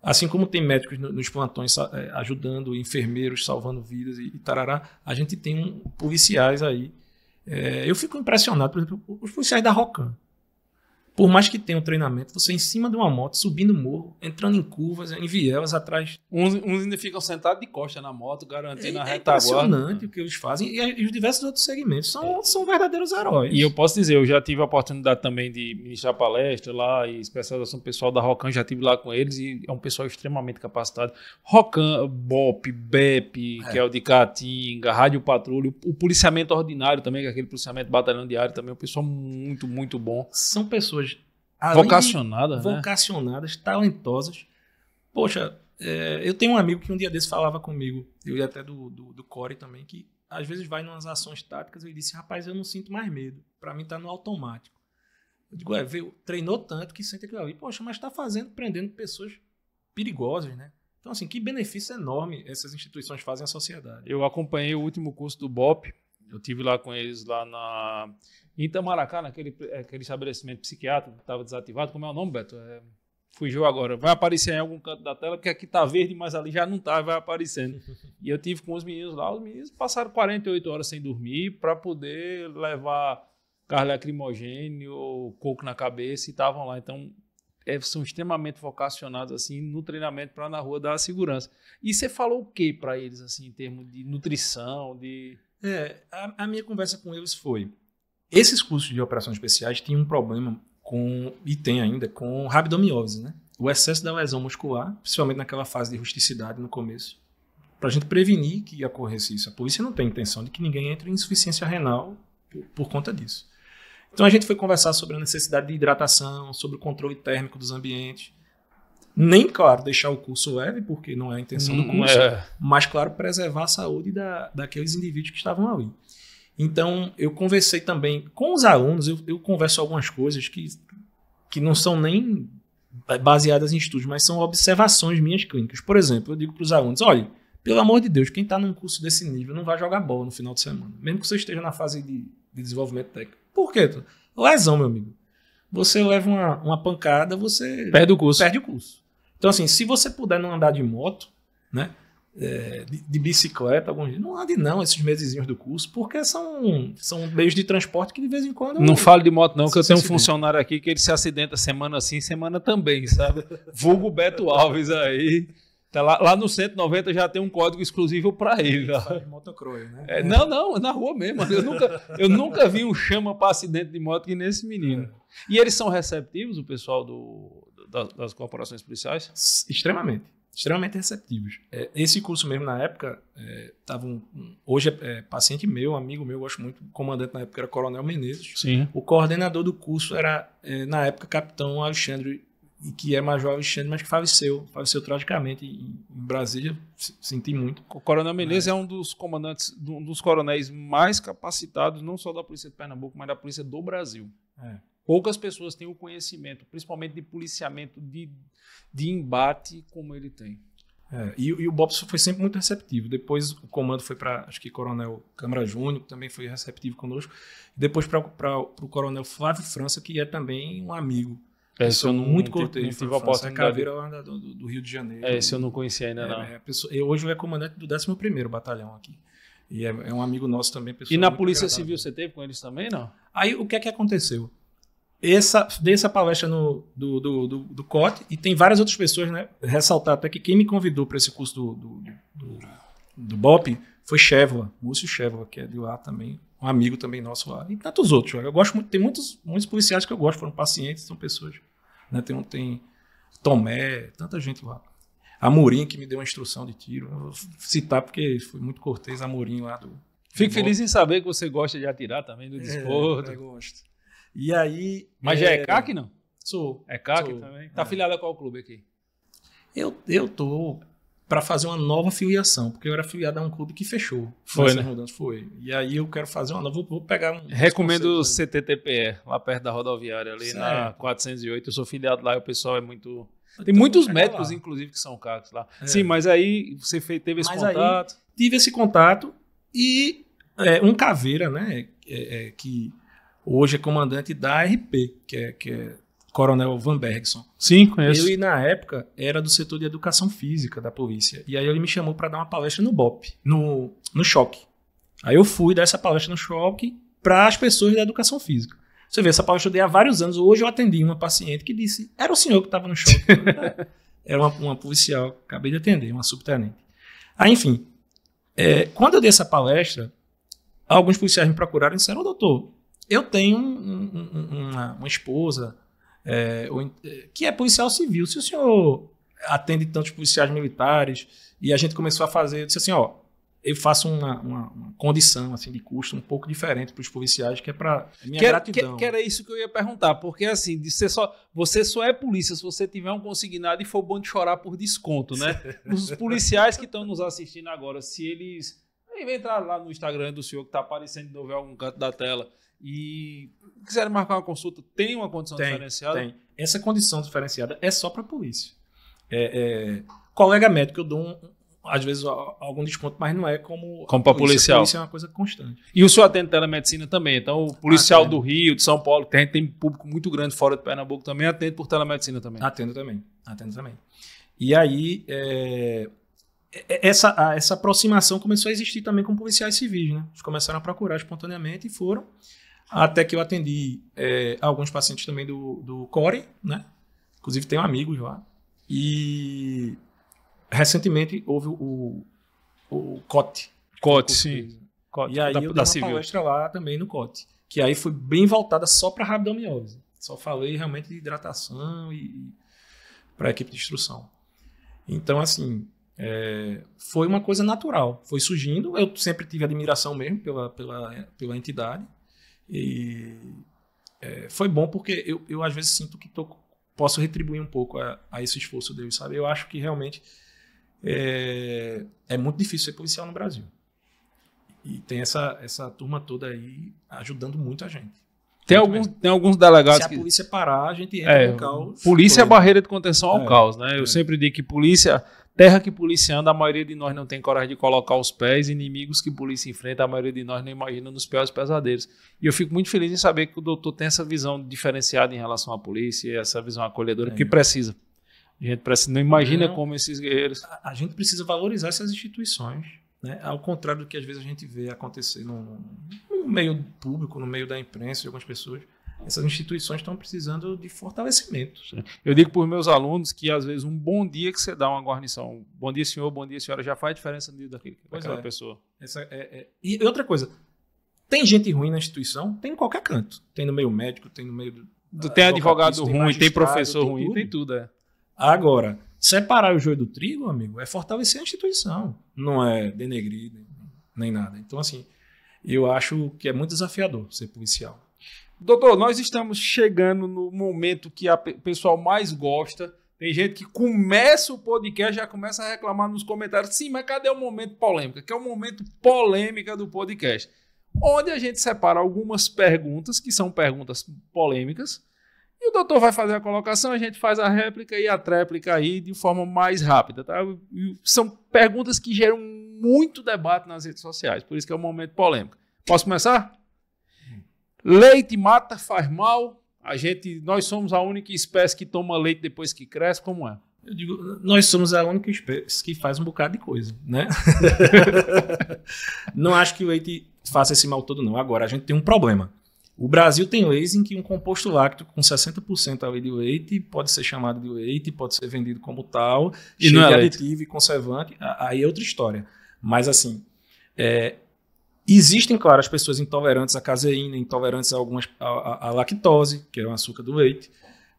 assim como tem médicos no, nos plantões é, ajudando, enfermeiros salvando vidas e, e tarará, a gente tem um, policiais aí. É, eu fico impressionado, por exemplo, os policiais da Rocan. Por mais que tenha um treinamento, você em cima de uma moto, subindo morro, entrando em curvas, em vielas atrás. Uns, uns ainda ficam sentados de costa na moto, garantindo é, a é retaguarda. É impressionante o que eles fazem e, e, os diversos outros segmentos são, é. são verdadeiros heróis. E eu posso dizer, eu já tive a oportunidade também de ministrar palestra lá e especialização pessoal da Rocan, já tive lá com eles e é um pessoal extremamente capacitado. Rocan, BOP, BEP, é. que é o de Caatinga, Rádio Patrulha, o policiamento ordinário também, que é aquele policiamento batalhão diário também, é um pessoal muito, muito bom. São pessoas vocacionadas, né? vocacionadas, talentosas. Poxa, é, eu tenho um amigo que um dia desse falava comigo, eu ia até do, do, do Core também, que às vezes vai nas ações táticas e disse: rapaz, eu não sinto mais medo. Para mim tá no automático. Eu digo, é, veio, treinou tanto que sente aquilo ali. Poxa, mas está fazendo, prendendo pessoas perigosas, né? Então, assim, que benefício enorme essas instituições fazem à sociedade. Eu acompanhei o último curso do BOP, eu tive lá com eles lá na em Itamaracá, naquele aquele estabelecimento psiquiátrico que estava desativado. Como é o nome, Beto? É... Fugiu agora. Vai aparecer em algum canto da tela, porque aqui está verde, mas ali já não está vai aparecendo. E eu tive com os meninos lá, os meninos passaram 48 horas sem dormir para poder levar carro lacrimogênio, coco na cabeça e estavam lá. Então, é, são extremamente vocacionados assim no treinamento para na rua dar segurança. E você falou o que para eles assim em termos de nutrição, de é, a, a, minha conversa com eles foi: esses cursos de operações especiais têm um problema com, e tem ainda, com rabdomiólise, né? O excesso da lesão muscular, principalmente naquela fase de rusticidade no começo. Para a gente prevenir que ocorresse isso. A polícia não tem intenção de que ninguém entre em insuficiência renal por, por conta disso. Então a gente foi conversar sobre a necessidade de hidratação, sobre o controle térmico dos ambientes. Nem, claro, deixar o curso leve, porque não é a intenção do hum, curso, é. mas, claro, preservar a saúde da, daqueles indivíduos que estavam ali. Então, eu conversei também com os alunos, eu, eu converso algumas coisas que, que não são nem baseadas em estudos, mas são observações minhas clínicas. Por exemplo, eu digo para os alunos: olha, pelo amor de Deus, quem está num curso desse nível não vai jogar bola no final de semana, mesmo que você esteja na fase de, de desenvolvimento técnico. Por quê? Lesão, meu amigo. Você leva uma, uma pancada, você. Perde o curso. Perde o curso. Então, assim, se você puder não andar de moto, né? É, de, de, bicicleta, algum Não ande, não, esses mesezinhos do curso, porque são, são meios de transporte que de vez em quando. Não falo de moto, não, que eu tenho um funcionário aqui que ele se acidenta semana sim, semana também, sabe? Vulgo Beto Alves aí. Tá lá, lá no 190 já tem um código exclusivo para é, ele. De né? É, não, não, na rua mesmo. Eu nunca, eu nunca vi um chama para acidente de moto que nesse menino. É. E eles são receptivos, o pessoal do, das, das corporações policiais? Extremamente extremamente receptivos. É, esse curso mesmo, na época, é, tava um, hoje é, é, paciente meu, amigo meu, gosto muito, comandante na época era Coronel Menezes. Sim. O coordenador do curso era, é, na época, Capitão Alexandre, que é Major Alexandre, mas que faleceu, faleceu tragicamente em, em Brasília, senti muito. O Coronel Menezes é um dos comandantes, um dos coronéis mais capacitados, não só da Polícia de Pernambuco, mas da Polícia do Brasil. É. Poucas pessoas têm o conhecimento, principalmente de policiamento, de, de embate, como ele tem. É, e, e, o Bobson foi sempre muito receptivo. Depois o comando foi para, acho que, Coronel Câmara Júnior, que também foi receptivo conosco. Depois para o Coronel Flávio França, que é também um amigo. É, esse eu não, muito cortei. Tive, tive a é oportunidade. Caveira é do, do, do, Rio de Janeiro. É, esse eu não conhecia ainda, é, não. É, pessoa, eu, hoje eu é comandante do 11º Batalhão aqui. E é, é um amigo nosso também. E na Polícia agradável. Civil você teve com eles também, não? Aí o que é que aconteceu? essa, dei essa palestra no, do, do, do, do COT e tem várias outras pessoas, né? Ressaltar até que quem me convidou para esse curso do, do, do, do BOP foi Chevrolet, Múcio Chevrolet, que é de lá também, um amigo também nosso lá, e tantos outros. Eu gosto muito, tem muitos, muitos policiais que eu gosto, foram pacientes, são pessoas. Né? Tem, tem Tomé, tanta gente lá. Amorim, que me deu uma instrução de tiro. Eu vou citar porque foi muito cortês, Amorim lá do. Fico feliz em saber que você gosta de atirar também, do é, desporto. É, eu gosto. E aí. Mas já é, é CAC, não? Sou. É CAC sou, também? Tá é. afiliado a qual clube aqui? Eu, eu tô para fazer uma nova filiação, porque eu era filiado a um clube que fechou. Foi, né? Mudança, foi. E aí eu quero fazer uma nova, vou, vou pegar um... Recomendo o CTTPE, lá perto da rodoviária, ali Sério? na 408. Eu sou filiado lá e o pessoal é muito... Então, Tem então, muitos médicos, lá. inclusive, que são CACs lá. É. Sim, mas aí você teve esse mas contato... tive esse contato e é, um caveira, né, é, é que Hoje é comandante da RP, que é, que é Coronel Van Bergson. Sim, conheço. Ele, na época, era do setor de educação física da polícia. E aí ele me chamou para dar uma palestra no BOP, no, no choque. Aí eu fui dar essa palestra no choque para as pessoas da educação física. Você vê, essa palestra eu dei há vários anos. Hoje eu atendi uma paciente que disse: era o senhor que estava no choque. [laughs] era uma, uma policial, acabei de atender, uma subtenente. Aí, enfim, é, quando eu dei essa palestra, alguns policiais me procuraram e disseram: Ô, doutor, eu tenho um, um, uma, uma, esposa é, é, que é policial civil. Se o senhor atende tantos policiais militares e a gente começou a fazer, eu disse assim, ó, eu faço uma, uma, uma, condição assim de custo um pouco diferente para os policiais que é para minha que, gratidão. Que, que, era isso que eu ia perguntar, porque assim, de ser só, você só é polícia se você tiver um consignado e for bom de chorar por desconto, né? [laughs] Os policiais que estão nos assistindo agora, se eles vem entrar lá no Instagram do senhor que está aparecendo de novo em algum canto da tela, e quiserem marcar uma consulta, tem uma condição tem, diferenciada? Tem. Essa condição diferenciada é só para polícia. É, é, colega médico, eu dou um, às vezes algum desconto, mas não é como. Como para policial. Polícia é uma coisa constante. E o senhor atende telemedicina também. Então, o policial atendo. do Rio, de São Paulo, tem, tem público muito grande fora de Pernambuco também, atende por telemedicina também. Atendo também. Atendo também. E aí, é, é essa, essa aproximação começou a existir também com policiais civis, né? Eles começaram a procurar espontaneamente e foram. Até que eu atendi é, alguns pacientes também do, do Core, né? Inclusive tenho amigos lá. E recentemente houve o, o, o COT. COT, sim. COT, e aí da, eu da dei uma palestra lá também no COT. Que aí foi bem voltada só para rabdomiólise. Só falei realmente de hidratação e para a equipe de instrução. Então, assim, é, foi uma coisa natural. Foi surgindo. Eu sempre tive admiração mesmo pela, pela, pela entidade. E é, foi bom porque eu, eu às vezes sinto que tô, posso retribuir um pouco a, a esse esforço dele, sabe? Eu acho que realmente é, é muito difícil ser policial no Brasil. E tem essa, essa turma toda aí ajudando muito a gente. Tem, algum, tem alguns delegados. Se a polícia que... parar, a gente entra é, no caos. Polícia é a barreira de contenção ao é, caos, né? Eu é. sempre digo que polícia Terra que policiando, a maioria de nós não tem coragem de colocar os pés, inimigos que polícia enfrenta, a maioria de nós não imagina nos piores pesadelos. E eu fico muito feliz em saber que o doutor tem essa visão diferenciada em relação à polícia, essa visão acolhedora, é. que precisa. A gente precisa, não imagina não, é. como esses guerreiros. A, a, gente precisa valorizar essas instituições, né? ao contrário do que às vezes a gente vê acontecer no, no meio público, no meio da imprensa de algumas pessoas essas instituições estão precisando de fortalecimento. Eu digo para os meus alunos que, às vezes, um bom dia que você dá uma guarnição, bom dia, senhor, bom dia, senhora, já faz diferença no dia daquele, daquela é. pessoa. É, é, é, e outra coisa, tem gente ruim na instituição, tem em qualquer canto. Tem no meio médico, tem no meio do. Tem advogado ruim, tem, tem professor tem ruim, tudo. tem tudo, é. Agora, separar o joio do trigo, amigo, é fortalecer a instituição, não é denegrir nem nada. Então, assim, eu acho que é muito desafiador ser policial. Doutor, nós estamos chegando no momento que o pessoal mais gosta. Tem gente que começa o podcast já começa a reclamar nos comentários. Sim, mas cadê o momento polêmica? Que é o momento polêmica do podcast. Onde a gente separa algumas perguntas, que são perguntas polêmicas, e o doutor vai fazer a colocação, a gente faz a réplica e a tréplica aí de forma mais rápida, tá? são perguntas que geram muito debate nas redes sociais, por isso que é um momento polêmico. Posso começar? Leite mata, faz mal. A gente, nós somos a única espécie que toma leite depois que cresce, como é? Eu digo, nós somos a única espécie que faz um bocado de coisa, né? [laughs] não acho que o leite faça esse mal todo, não. Agora, a gente tem um problema. O Brasil tem leis em que um composto lácteo com 60% ali de leite pode ser chamado de leite, pode ser vendido como tal, e cheio não é de leite. aditivo e conservante. Aí é outra história. Mas, assim, é, Existem, claro, as pessoas intolerantes à caseína, intolerantes a algumas à lactose, que é o açúcar do leite,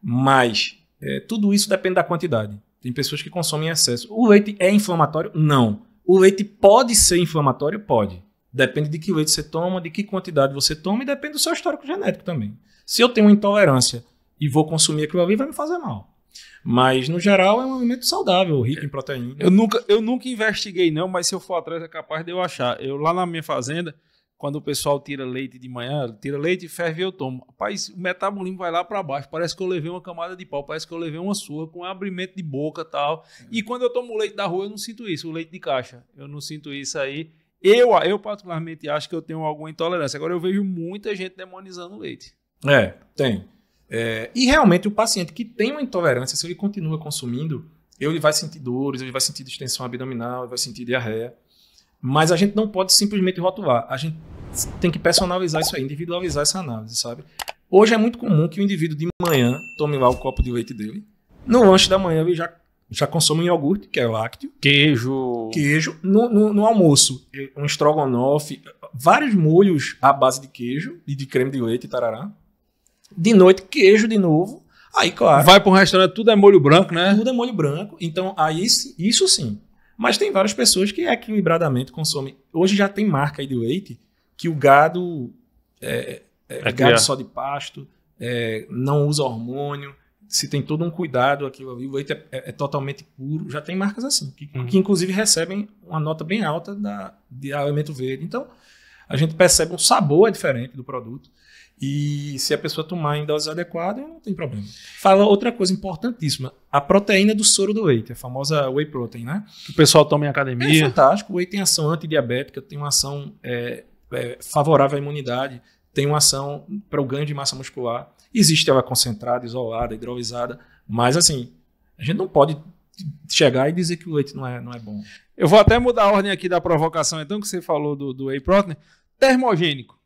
mas é, tudo isso depende da quantidade. Tem pessoas que consomem em excesso. O leite é inflamatório? Não. O leite pode ser inflamatório? Pode. Depende de que leite você toma, de que quantidade você toma e depende do seu histórico genético também. Se eu tenho uma intolerância e vou consumir aquilo ali, vai me fazer mal. Mas, no geral, é um alimento saudável, rico em proteína. Eu nunca, eu nunca investiguei, não, mas se eu for atrás é capaz de eu achar. Eu lá na minha fazenda, quando o pessoal tira leite de manhã, tira leite, ferve e eu tomo. Rapaz, o metabolismo vai lá para baixo. Parece que eu levei uma camada de pau, parece que eu levei uma surra com um abrimento de boca e tal. É. E quando eu tomo leite da rua, eu não sinto isso, o leite de caixa. Eu não sinto isso aí. Eu, eu particularmente acho que eu tenho alguma intolerância. Agora eu vejo muita gente demonizando o leite. É, tem. É, e realmente o paciente que tem uma intolerância, se ele continua consumindo, ele vai sentir dores, ele vai sentir distensão abdominal, ele vai sentir diarreia. Mas a gente não pode simplesmente rotular. A gente tem que personalizar isso aí, individualizar essa análise, sabe? Hoje é muito comum que o indivíduo de manhã tome lá o copo de leite dele. No lanche da manhã ele já, já consome um iogurte, que é lácteo. Queijo. Queijo. No, no, no almoço, um estrogonofe, vários molhos à base de queijo e de creme de leite e tarará. De noite, queijo de novo. Aí, claro. Vai para um restaurante, tudo é molho branco, né? Tudo é molho branco. Então, aí isso sim. Mas tem várias pessoas que equilibradamente consomem. Hoje já tem marca aí de leite que o gado é, é, é gado só de pasto, é, não usa hormônio, se tem todo um cuidado aquilo ali, o leite é, é, é totalmente puro. Já tem marcas assim, que, uhum. que inclusive recebem uma nota bem alta da, de alimento verde. Então, a gente percebe um sabor diferente do produto. E se a pessoa tomar em doses adequadas, não tem problema. Fala outra coisa importantíssima: a proteína do soro do whey, é a famosa whey protein, né? Que o pessoal toma em academia. É fantástico. O whey tem ação antidiabética, tem uma ação é, é, favorável à imunidade, tem uma ação para o ganho de massa muscular. Existe ela concentrada, isolada, hidrolisada, mas assim, a gente não pode chegar e dizer que o leite não é, não é bom. Eu vou até mudar a ordem aqui da provocação, então, que você falou do, do whey protein. Termogênico.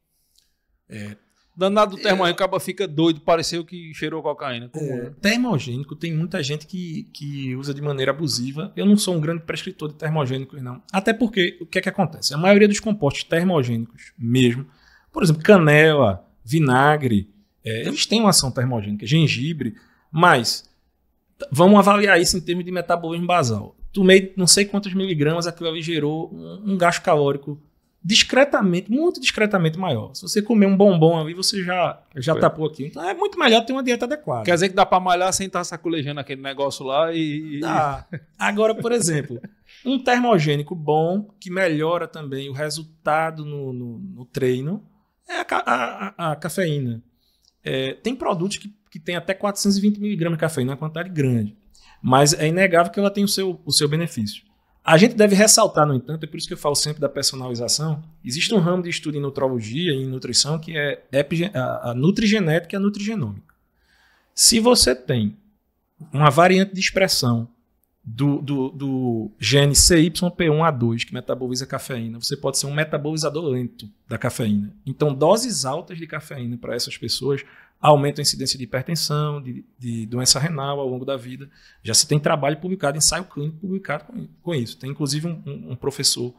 É, Danado do termogênico, acaba fica doido, pareceu que cheirou cocaína. Como é. é. Termogênico, tem muita gente que, que usa de maneira abusiva. Eu não sou um grande prescritor de termogênicos, não. Até porque, o que é que acontece? A maioria dos compostos termogênicos mesmo, por exemplo, canela, vinagre, é, eles têm uma ação termogênica, gengibre, mas vamos avaliar isso em termos de metabolismo basal. Tomei não sei quantos miligramas, aquilo ali gerou um, um gasto calórico discretamente, muito discretamente maior. Se você comer um bombom ali, você já, já tapou aqui. Então é muito melhor ter uma dieta adequada. Quer dizer que dá para malhar sem estar tá sacolejando aquele negócio lá e. Dá. Agora, por exemplo, um termogênico bom, que melhora também o resultado no, no, no treino, é a, a, a cafeína. É, tem produtos que, que tem até 420 miligramas de cafeína, é uma quantidade grande. Mas é inegável que ela tem o seu, o seu benefício. A gente deve ressaltar, no entanto, é por isso que eu falo sempre da personalização, existe um ramo de estudo em nutrologia e em nutrição que é a, nutrigenética e a nutrigenômica. Se você tem uma variante de expressão do, do, do gene CYP1A2, que metaboliza cafeína, você pode ser um metabolizador lento da cafeína. Então, doses altas de cafeína para essas pessoas aumenta a incidência de hipertensão, de, de, doença renal ao longo da vida. Já se tem trabalho publicado, ensaio clínico publicado com, isso. Tem inclusive um, um professor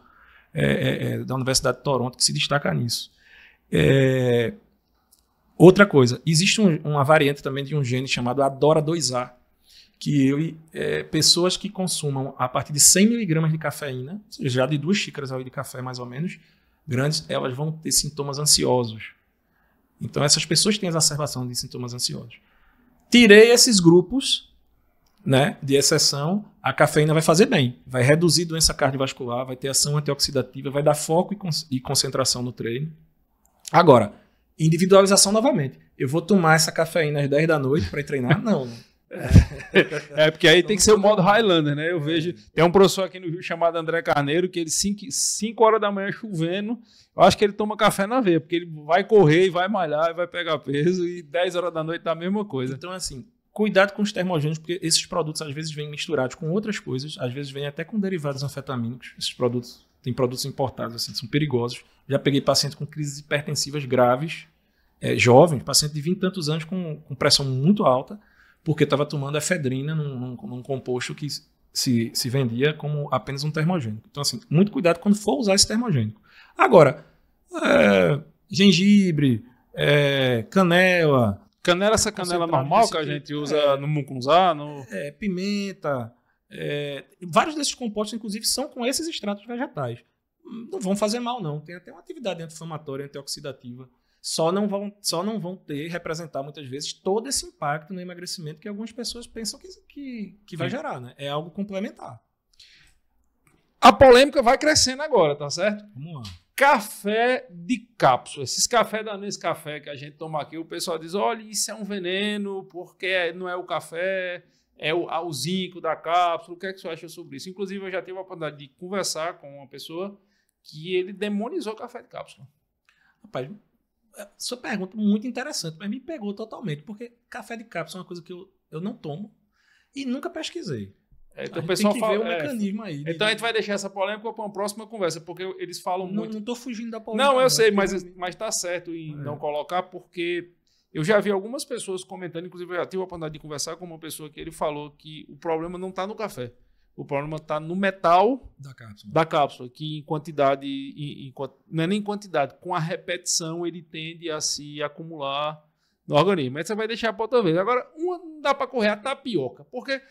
é, é, é, da Universidade de Toronto que se destaca nisso. É, outra coisa, existe um, uma variante também de um gene chamado Adora 2A, que ele, é, pessoas que consumam a partir de 100 miligramas de cafeína, ou seja, já de duas xícaras de café mais ou menos, grandes, elas vão ter sintomas ansiosos então, essas pessoas têm exacerbação de sintomas ansiosos. Tirei esses grupos né, de exceção, a cafeína vai fazer bem, vai reduzir doença cardiovascular, vai ter ação antioxidativa, vai dar foco e, con e concentração no treino. Agora, individualização novamente. Eu vou tomar essa cafeína às 10 da noite para treinar? Não. É, porque aí tem que ser o modo Highlander, né? Eu vejo. É. Tem um professor aqui no Rio chamado André Carneiro, que ele 5 horas da manhã chovendo. Eu acho que ele toma café na veia, porque ele vai correr e vai malhar e vai pegar peso, e 10 horas da noite tá a mesma coisa. Então, assim, cuidado com os termogênicos, porque esses produtos às vezes vêm misturados com outras coisas, às vezes vêm até com derivados anfetamínicos. Esses produtos tem produtos importados, assim, são perigosos. Já peguei paciente com crises hipertensivas graves, é, jovens, paciente de 20 e tantos anos com, com pressão muito alta porque estava tomando efedrina num, num, num composto que se, se, vendia como apenas um termogênico. Então, assim, muito cuidado quando for usar esse termogênico. Agora, é, gengibre, é, canela. Canela, essa canela tá normal que a gente é. usa é, no mucunzá, no... É, pimenta. É, vários desses compostos, inclusive, são com esses extratos vegetais. Não vão fazer mal, não. Tem até uma atividade anti-inflamatória, antioxidativa só não vão, só não vão ter, representar muitas vezes, todo esse impacto no emagrecimento que algumas pessoas pensam que, que, que vai gerar, né? É algo complementar. A polêmica vai crescendo agora, tá certo? Vamos lá. Café de cápsula. Esses café da café que a gente toma aqui, o pessoal diz: olha, isso é um veneno, porque é, não é o café, é o, o zinco da cápsula. O que é que você acha sobre isso? Inclusive, eu já tive a oportunidade de conversar com uma pessoa que ele demonizou café de cápsula. Rapaz, é, sua pergunta é muito interessante, mas me pegou totalmente, porque café de cápsula é uma coisa que eu, eu não tomo e nunca pesquisei. É, então, pessoal tem que fala, ver o é. mecanismo aí. Então a gente vai deixar essa polêmica para uma próxima conversa, porque eles falam não, muito. Não estou fugindo da polêmica. Não, eu sei, mas está certo em é. não colocar, porque eu já vi algumas pessoas comentando, inclusive eu já tive a oportunidade de conversar com uma pessoa que ele falou que o problema não está no café. O problema está no metal da cápsula. da cápsula, que em quantidade, em, em, não é nem em quantidade, com a repetição ele tende a se acumular no organismo. Mas você vai deixar para outra vez. Agora, uma não dá para correr a tapioca, porque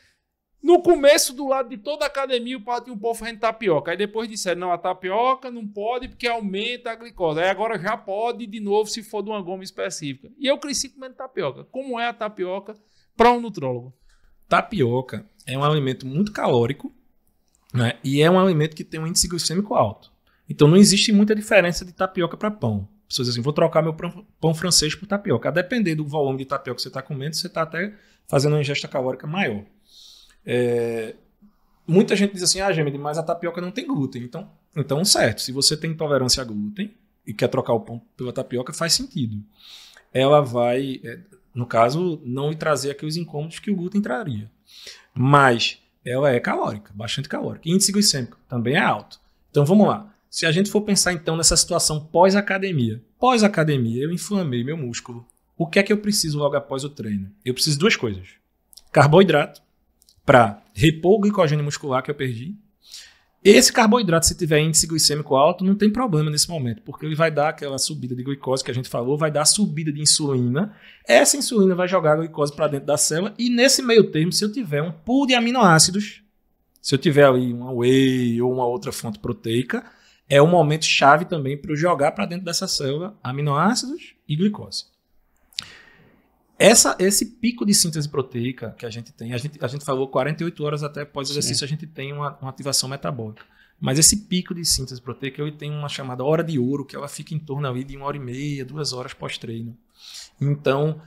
no começo, do lado de toda a academia, o povo tinha um povo fazendo tapioca. Aí depois disseram, não, a tapioca não pode porque aumenta a glicose. Aí agora já pode de novo se for de uma goma específica. E eu cresci comendo tapioca. Como é a tapioca para um nutrólogo? tapioca é um alimento muito calórico né, e é um alimento que tem um índice glicêmico alto. Então não existe muita diferença de tapioca para pão. Pessoas assim, vou trocar meu pão francês por tapioca. A depender do volume de tapioca que você está comendo, você está até fazendo uma ingesta calórica maior. É, muita gente diz assim, ah, Gemini, mas a tapioca não tem glúten. Então, então, certo, se você tem intolerância a glúten e quer trocar o pão pela tapioca, faz sentido. Ela vai. É, no caso, não trazer aqui os incômodos que o glúten traria. Mas ela é calórica, bastante calórica. Índice glicêmico também é alto. Então vamos lá. Se a gente for pensar então nessa situação pós-academia, pós-academia eu inflamei meu músculo. O que é que eu preciso logo após o treino? Eu preciso de duas coisas: carboidrato para repor o glicogênio muscular que eu perdi esse carboidrato, se tiver índice glicêmico alto, não tem problema nesse momento, porque ele vai dar aquela subida de glicose que a gente falou, vai dar subida de insulina. Essa insulina vai jogar a glicose para dentro da célula e nesse meio termo, se eu tiver um pool de aminoácidos, se eu tiver ali uma whey ou uma outra fonte proteica, é um momento chave também para eu jogar para dentro dessa célula aminoácidos e glicose. Essa, esse pico de síntese proteica que a gente tem, a gente, a gente falou 48 horas até pós-exercício, a gente tem uma, uma, ativação metabólica. Mas esse pico de síntese proteica, ele tem uma chamada hora de ouro, que ela fica em torno ali de uma hora e meia, duas horas pós-treino. Então,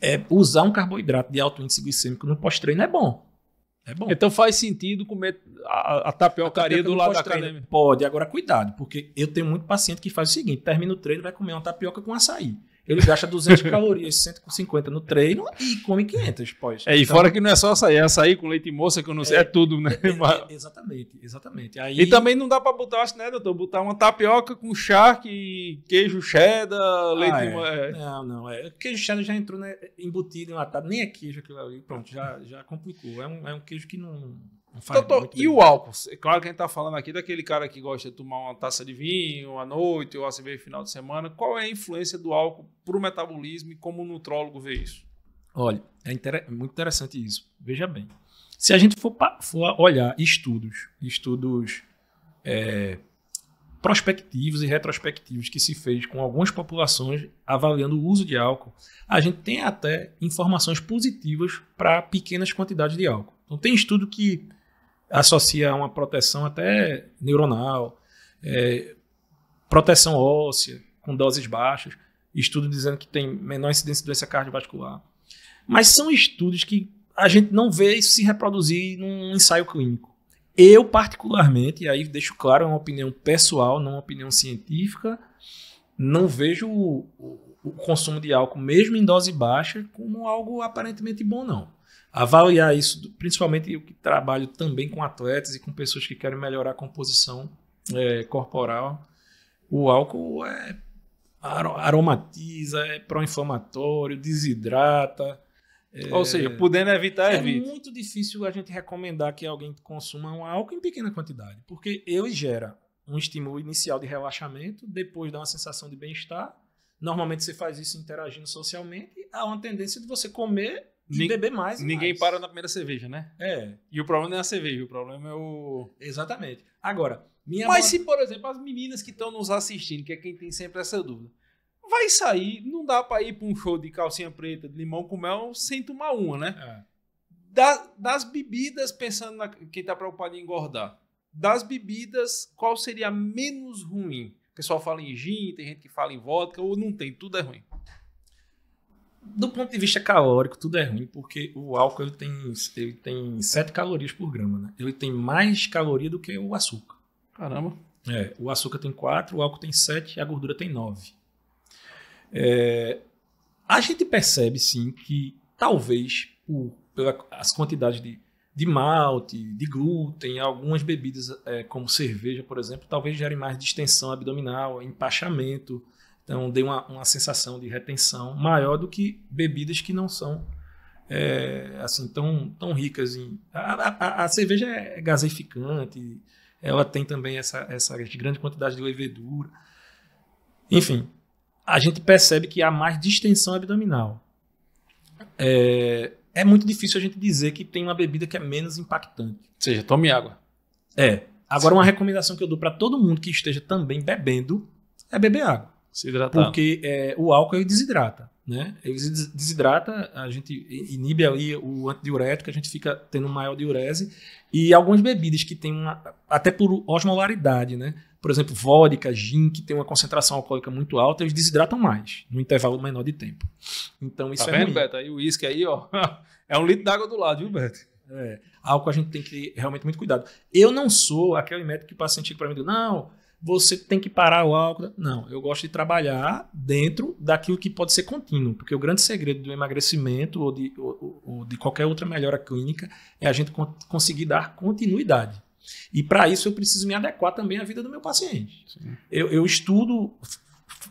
é, usar um carboidrato de alto índice glicêmico no pós-treino é bom. É bom. Então faz sentido comer a, a tapiocaria do lado da academia? Pode, agora cuidado, porque eu tenho muito paciente que faz o seguinte, termina o treino vai comer uma tapioca com açaí. Ele gasta 200 [laughs] calorias, 150 no treino e come 500 pós. É, e então, fora que não é só açaí, é açaí com leite moça, que eu não sei, é, é tudo, né? É, é, é exatamente, exatamente. Aí, e também não dá para botar, acho, né, doutor? Botar uma tapioca com charque, queijo cheddar, ah, leite é. moça. É. Não, não. É. Queijo cheddar já entrou né, embutido, enlatado, nem é queijo aquilo ali. Pronto, já, já complicou. É um, é um queijo que não e o álcool? É claro que a gente está falando aqui daquele cara que gosta de tomar uma taça de vinho à noite ou a cerveja final de semana. Qual é a influência do álcool para o metabolismo e como o nutrólogo vê isso? Olha, é inter... É muito interessante isso. Veja bem. Se a gente for, pa... for olhar estudos, estudos é, prospectivos e retrospectivos que se fez com algumas populações avaliando o uso de álcool, a gente tem até informações positivas para pequenas quantidades de álcool. Então, tem estudo que associa a uma proteção até neuronal, é, proteção óssea, com doses baixas, estudo dizendo que tem menor incidência de doença cardiovascular. Mas são estudos que a gente não vê isso se reproduzir num ensaio clínico. Eu, particularmente, e aí deixo claro, é uma opinião pessoal, não uma opinião científica, não vejo o, o, consumo de álcool, mesmo em dose baixa, como algo aparentemente bom, não avaliar isso, principalmente eu que trabalho também com atletas e com pessoas que querem melhorar a composição é, corporal. O álcool é aromatiza, é pró-inflamatório, desidrata. É, Ou seja, podendo evitar, é evita. É muito difícil a gente recomendar que alguém consuma um álcool em pequena quantidade, porque ele gera um estímulo inicial de relaxamento, depois dá uma sensação de bem-estar. Normalmente você faz isso interagindo socialmente, há uma tendência de você comer de beber mais. Ninguém mais. para na primeira cerveja, né? É. E o problema não é a cerveja, o problema é o. Exatamente. Agora, minha. Mas mãe... se, por exemplo, as meninas que estão nos assistindo, que é quem tem sempre essa dúvida, vai sair, não dá para ir para um show de calcinha preta, de limão com mel, sem tomar uma, né? É. Da, das bebidas, pensando na, quem tá preocupado em engordar, das bebidas, qual seria a menos ruim? O pessoal fala em gin, tem gente que fala em vodka, ou não tem, tudo é ruim do ponto de vista calórico, tudo é ruim, porque o álcool ele tem, ele tem 7 calorias por grama, né? Ele tem mais caloria do que o açúcar. Caramba. É, o açúcar tem 4, o álcool tem 7 e a gordura tem 9. É, a gente percebe, sim, que talvez por, as quantidades de, de malte, de glúten, algumas bebidas é, como cerveja, por exemplo, talvez gerem mais distensão abdominal, empachamento, então, deu uma, uma sensação de retenção maior do que bebidas que não são é, assim tão, tão ricas em. A, a, a, cerveja é, é gaseificante, ela tem também essa, essa grande quantidade de levedura. Enfim, a gente percebe que há mais distensão abdominal. É, é muito difícil a gente dizer que tem uma bebida que é menos impactante. Ou seja, tome água. É. Agora, Sim. uma recomendação que eu dou para todo mundo que esteja também bebendo é beber água. Se hidratar. Porque é, o álcool ele desidrata, né? Ele desidrata, a gente inibe ali o antidiurético, a gente fica tendo maior diurese. E algumas bebidas que tem uma. Até por osmolaridade, né? Por exemplo, vodka, gin, que tem uma concentração alcoólica muito alta, eles desidratam mais, no intervalo menor de tempo. Então isso tá é. Tá vendo, ruim. Beto? Aí o uísque aí, ó. [laughs] é um litro d'água do lado, viu, Beto? É, álcool a gente tem que ter realmente muito cuidado. Eu não sou aquele médico que o paciente chega para mim e diz, não, você tem que parar o álcool. Não, eu gosto de trabalhar dentro daquilo que pode ser contínuo, porque o grande segredo do emagrecimento ou de, ou, ou de qualquer outra melhora clínica é a gente conseguir dar continuidade. E para isso eu preciso me adequar também à vida do meu paciente. Eu, eu estudo,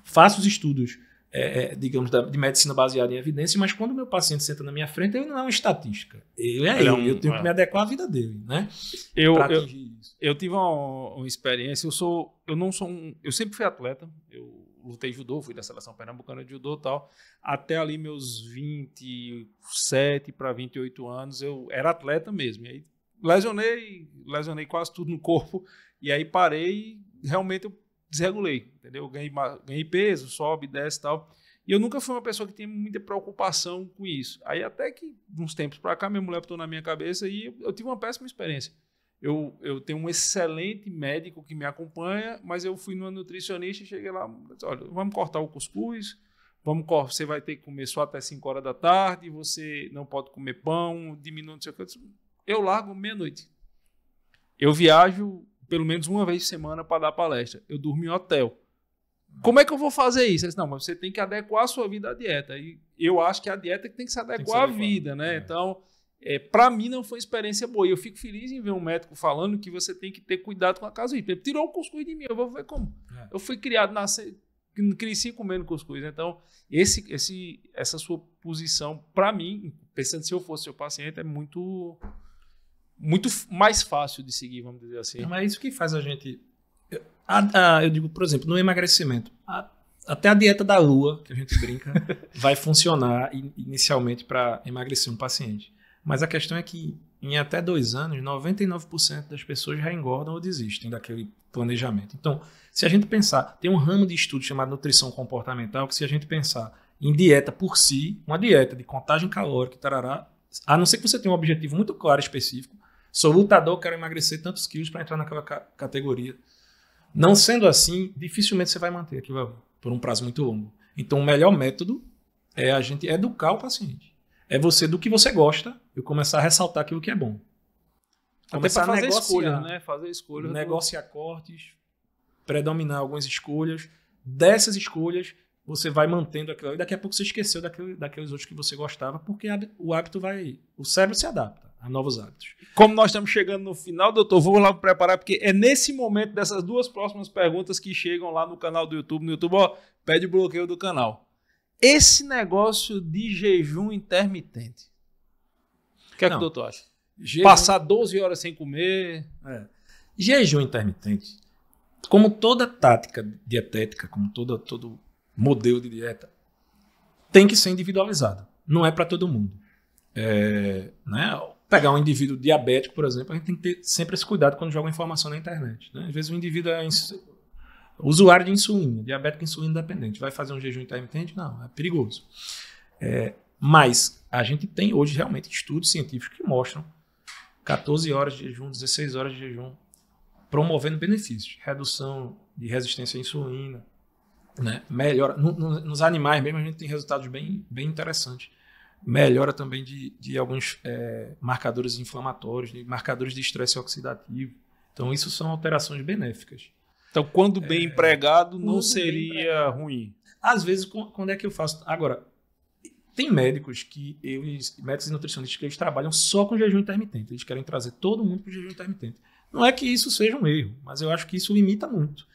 faço os estudos é, é, digamos, da, de medicina baseada em evidência, mas quando o meu paciente senta na minha frente, ele não é uma estatística. Ele é ele, é eu, eu tenho é. que me adequar à vida dele, né? Eu, eu, eu, tive uma, uma, experiência, eu sou, eu não sou um, eu sempre fui atleta, eu lutei judô, fui da seleção pernambucana de judô e tal, até ali meus 27 para 28 anos, eu era atleta mesmo, e aí lesionei, lesionei quase tudo no corpo, e aí parei, realmente eu desregulei, entendeu? Ganhei, ganhei peso, sobe, desce e tal. E eu nunca fui uma pessoa que tinha muita preocupação com isso. Aí até que, uns tempos para cá, minha mulher botou na minha cabeça e eu, eu tive uma péssima experiência. Eu, eu, tenho um excelente médico que me acompanha, mas eu fui numa nutricionista e cheguei lá, disse, olha, vamos cortar o cuscuz, vamos, você vai ter que comer só até 5 horas da tarde, você não pode comer pão, diminuindo não sei o que. Eu, disse, eu largo meia-noite. Eu viajo pelo menos uma vez por semana para dar palestra. Eu durmo em hotel. Como é que eu vou fazer isso? Disse, não, mas você tem que adequar a sua vida à dieta. E eu acho que a dieta que tem que se adequar, que à vida, né? É. Então, é, para mim não foi uma experiência boa. E eu fico feliz em ver um médico falando que você tem que ter cuidado com a casa hiper. Tirou o cuscuz de mim, eu vou ver como. É. Eu fui criado, nasci, cresci comendo cuscuz. Então, esse, esse, essa sua posição, para mim, pensando se eu fosse seu paciente, é muito muito mais fácil de seguir, vamos dizer assim. Mas é isso que faz a gente. A, a, eu digo, por exemplo, no emagrecimento. A, até a dieta da lua, que a gente brinca, [laughs] vai funcionar inicialmente para emagrecer um paciente. Mas a questão é que em até dois anos, 99% das pessoas já engordam ou desistem daquele planejamento. Então, se a gente pensar, tem um ramo de estudo chamado nutrição comportamental, que se a gente pensar em dieta por si, uma dieta de contagem calórica, tarará, a não ser que você tenha um objetivo muito claro específico, Sou lutador, quero emagrecer tantos quilos para entrar naquela ca categoria. Não sendo assim, dificilmente você vai manter aquilo por um prazo muito longo. Então, o melhor método é a gente educar o paciente. É você, do que você gosta, eu começar a ressaltar aquilo que é bom. Começar fazer a negociar, escolhas, né? Fazer escolhas. Negociar do... cortes, predominar algumas escolhas. Dessas escolhas, você vai mantendo aquilo. E daqui a pouco você esqueceu daquele, daqueles outros que você gostava, porque o hábito vai. O cérebro se adapta a novos hábitos. Como nós estamos chegando no final, doutor, vou lá preparar, porque é nesse momento dessas duas próximas perguntas que chegam lá no canal do YouTube. No YouTube, ó, pede bloqueio do canal. Esse negócio de jejum intermitente. O que é Não, que o doutor acha? Jejum... Passar 12 horas sem comer. É. Jejum intermitente, como toda tática dietética, como toda, todo modelo de dieta, tem que ser individualizado. Não é para todo mundo. É, né? pegar um indivíduo diabético, por exemplo, a gente tem que ter sempre esse cuidado quando joga informação na internet. Né? Às vezes o indivíduo é ins... usuário de insulina, diabético insulina dependente, vai fazer um jejum intermitente? Não, é perigoso. É, mas a gente tem hoje realmente estudos científicos que mostram 14 horas de jejum, 16 horas de jejum, promovendo benefícios, redução de resistência à insulina, né? melhora. No, no, nos animais mesmo a gente tem resultados bem, bem interessantes melhora também de, de alguns é, marcadores inflamatórios, de marcadores de estresse oxidativo. Então, isso são alterações benéficas. Então, quando bem é, empregado, não seria empregado. ruim. Às vezes, quando é que eu faço? Agora, tem médicos que eles, médicos e nutricionistas que eles trabalham só com jejum intermitente. Eles querem trazer todo mundo para o jejum intermitente. Não é que isso seja um erro, mas eu acho que isso limita muito.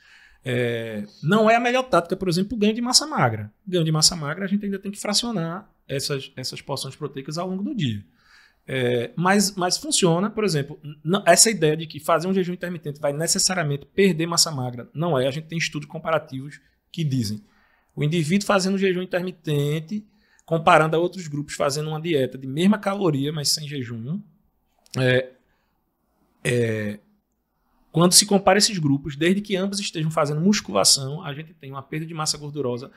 É, não é a melhor tática, por exemplo, o ganho de massa magra. Ganho de massa magra, a gente ainda tem que fracionar essas, essas porções proteicas ao longo do dia. É, mas, mas funciona, por exemplo, não, essa ideia de que fazer um jejum intermitente vai necessariamente perder massa magra. Não é. A gente tem estudos comparativos que dizem o indivíduo fazendo um jejum intermitente, comparando a outros grupos fazendo uma dieta de mesma caloria, mas sem jejum, é, é, quando se compara esses grupos, desde que ambos estejam fazendo musculação, a gente tem uma perda de massa gordurosa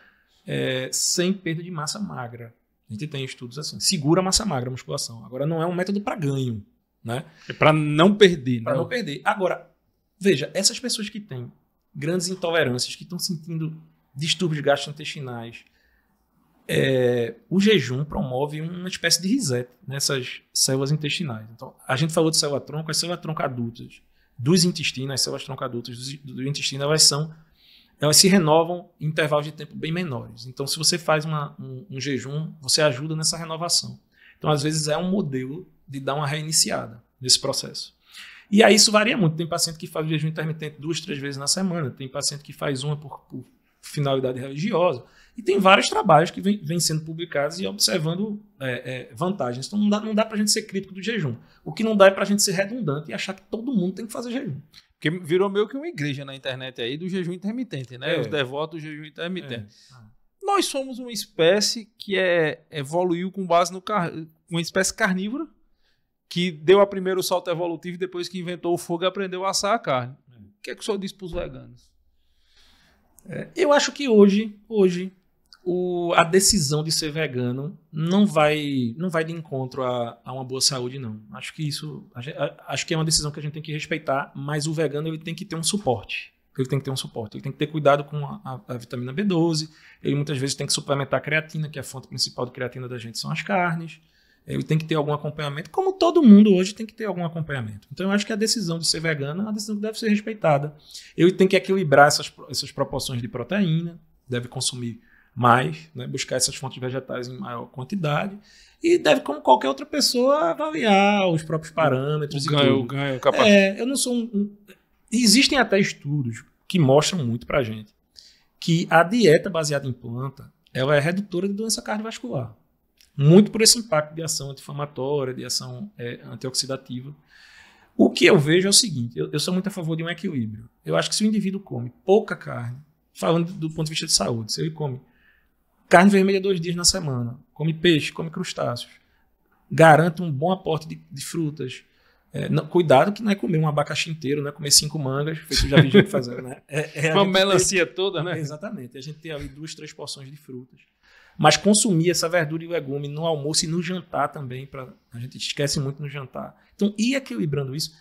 é, sem perda de massa magra. A gente tem estudos assim. Segura a massa magra a musculação. Agora, não é um método para ganho. Né? É para não perder. Para né? não perder. Agora, veja, essas pessoas que têm grandes intolerâncias, que estão sentindo distúrbios gastrointestinais, é, o jejum promove uma espécie de reset nessas células intestinais. Então, a gente falou de célula-tronco, as células-tronco adultas dos intestinos, as células troncadutas do, do intestino, elas são elas se renovam em intervalos de tempo bem menores. Então, se você faz uma, um, um, jejum, você ajuda nessa renovação. Então, às vezes, é um modelo de dar uma reiniciada nesse processo. E aí, isso varia muito. Tem paciente que faz jejum intermitente duas, três vezes na semana, tem paciente que faz uma por, por finalidade religiosa. E tem vários trabalhos que vêm sendo publicados e observando é, é, vantagens. Então não dá, não dá para a gente ser crítico do jejum. O que não dá é para a gente ser redundante e achar que todo mundo tem que fazer jejum. Porque virou meio que uma igreja na internet aí do jejum intermitente, né? É. Os devotos do jejum intermitente. É. Ah. Nós somos uma espécie que é, evoluiu com base no car... uma espécie carnívora que deu a primeiro salto evolutivo e depois que inventou o fogo aprendeu a assar a carne. É. O que é que o senhor diz para os veganos? É, eu acho que hoje, hoje o, a decisão de ser vegano não vai não vai de encontro a, a uma boa saúde não acho que isso acho que é uma decisão que a gente tem que respeitar mas o vegano ele tem que ter um suporte ele tem que ter um suporte ele tem que ter cuidado com a, a, a vitamina B12 ele muitas vezes tem que suplementar a creatina que é a fonte principal de creatina da gente são as carnes ele é, tem que ter algum acompanhamento, como todo mundo hoje tem que ter algum acompanhamento. Então eu acho que a decisão de ser vegano é uma decisão que deve ser respeitada. Ele tem que equilibrar essas, essas proporções de proteína, deve consumir mais, né, buscar essas fontes vegetais em maior quantidade e deve, como qualquer outra pessoa, avaliar os próprios parâmetros. O e ganho, tudo. ganho, capaz. É, eu não sou um, um... Existem até estudos que mostram muito pra gente que a dieta baseada em planta ela é redutora de doença cardiovascular muito por esse impacto de ação anti-inflamatória, de ação é, antioxidativa. O que eu vejo é o seguinte: eu, eu, sou muito a favor de um equilíbrio. Eu acho que se o indivíduo come pouca carne, falando do ponto de vista de saúde, se ele come carne vermelha dois dias na semana, come peixe, come crustáceos, garanta um bom aporte de, de frutas. É, não, cuidado que não é comer um abacaxi inteiro, não é comer cinco mangas, feito já vi gente fazendo, né? É, é Uma melancia ter, toda, né? Exatamente. A gente tem ali duas, três porções de frutas mas consumir essa verdura e legume no almoço e no jantar também, para a gente esquece muito no jantar. Então, ir equilibrando isso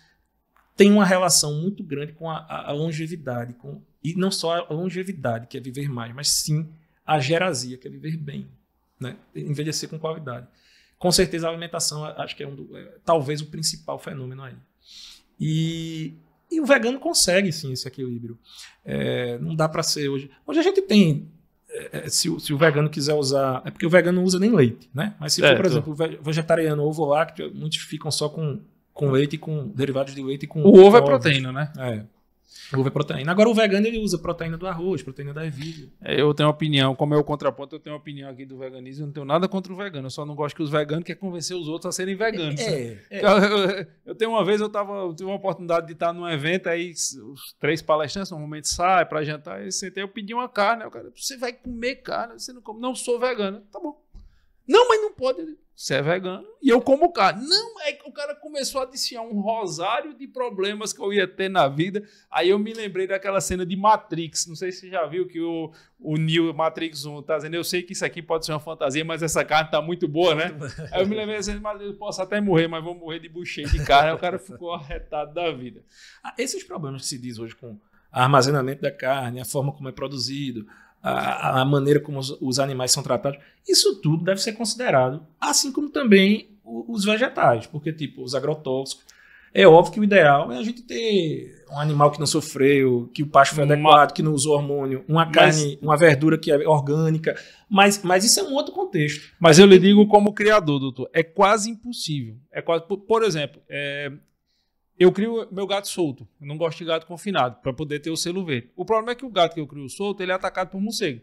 tem uma relação muito grande com a, a longevidade, com, e não só a longevidade, que é viver mais, mas sim a gerasia, que é viver bem, né? envelhecer com qualidade. Com certeza a alimentação acho que é, um do, é talvez o principal fenômeno aí. E e o vegano consegue sim esse equilíbrio. É, não dá para ser hoje. Hoje a gente tem é, é, se, se, o vegano quiser usar. É porque o vegano não usa nem leite, né? Mas se for, é, por exemplo, vegetariano ovo lácteo, muitos ficam só com, com leite, com derivados de leite e com. O ovo é proteína, né? É. Ovo é proteína. Agora o vegano ele usa proteína do arroz, proteína da ervilha. É, eu tenho opinião, como é o contraponto, eu tenho opinião aqui do veganismo, eu não tenho nada contra o vegano, eu só não gosto que os veganos querem convencer os outros a serem veganos. Né? É, é. Eu, eu, tenho uma vez, eu, tava, eu tive uma oportunidade de estar num evento, aí os três palestrantes normalmente saem para jantar, e sentei, eu pedi uma carne, o cara, você vai comer carne, você não come, não sou vegano. Tá bom. Não, mas não pode você é vegano. E eu como carne? Não, é que o cara começou a adicionar um rosário de problemas que eu ia ter na vida. Aí eu me lembrei daquela cena de Matrix. Não sei se você já viu que o, o Neo Matrix 1 tá dizendo, eu sei que isso aqui pode ser uma fantasia, mas essa carne tá muito boa, né? Aí eu me lembrei assim, mas eu posso até morrer, mas vou morrer de bucheio de carne. Aí o cara ficou [laughs] arretado da vida. Ah, esses problemas que se diz hoje com armazenamento da carne, a forma como é produzido, a, a maneira como os, os, animais são tratados. Isso tudo deve ser considerado, assim como também os vegetais, porque, tipo, os agrotóxicos. É óbvio que o ideal é a gente ter um animal que não sofreu, que o pasto foi uma... adequado, que não usou hormônio, uma carne, mas... uma verdura que é orgânica, mas, mas isso é um outro contexto. Mas eu lhe digo como criador, doutor, é quase impossível. É quase, por, exemplo, é, eu crio meu gato solto. Eu não gosto de gato confinado, para poder ter o selo verde. O problema é que o gato que eu crio solto, ele é atacado por morcego.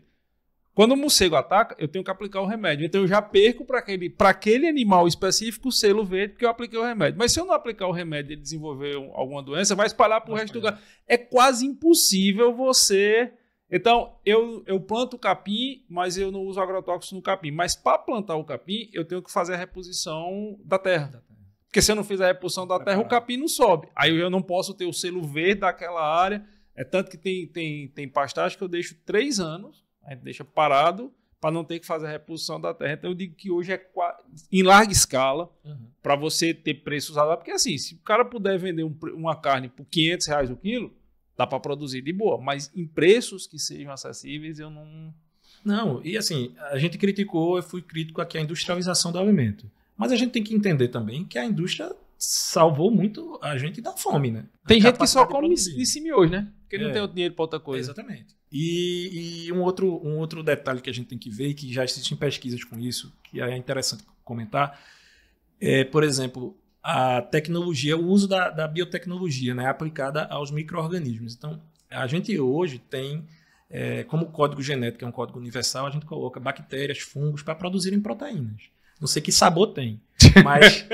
Quando o morcego ataca, eu tenho que aplicar o remédio. Então eu já perco para aquele, aquele animal específico o selo verde, porque eu apliquei o remédio. Mas se eu não aplicar o remédio e ele desenvolver alguma doença, vai espalhar para o resto do gato. É quase impossível você. Então, eu, eu planto o capim, mas eu não uso agrotóxico no capim. Mas para plantar o capim, eu tenho que fazer a reposição da terra. Porque se eu não fizer a repulsão da terra, o é. capim não sobe. Aí eu não posso ter o selo verde daquela área. É tanto que tem, tem, tem pastagem que eu deixo três anos, a gente deixa parado para não ter que fazer a repulsão da terra. Então eu digo que hoje é em larga escala uhum. para você ter preços usado Porque assim, se o cara puder vender um, uma carne por 500 reais o quilo, dá para produzir de boa. Mas em preços que sejam acessíveis, eu não... Não, e assim, a gente criticou, eu fui crítico aqui à industrialização do alimento. Mas a gente tem que entender também que a indústria salvou muito a gente da fome, né? Tem gente que só come de semi-hoje, né? Porque é. não tem o dinheiro para outra coisa. Exatamente. E, e, um, outro, um outro detalhe que a gente tem que ver, que já existem pesquisas com isso, que é interessante comentar, é, por exemplo, a tecnologia, o uso da, da biotecnologia né, aplicada aos micro-organismos. Então, a gente hoje tem, é, como o código genético é um código universal, a gente coloca bactérias, fungos para produzirem proteínas. Não sei que sabor tem. [laughs] Mas,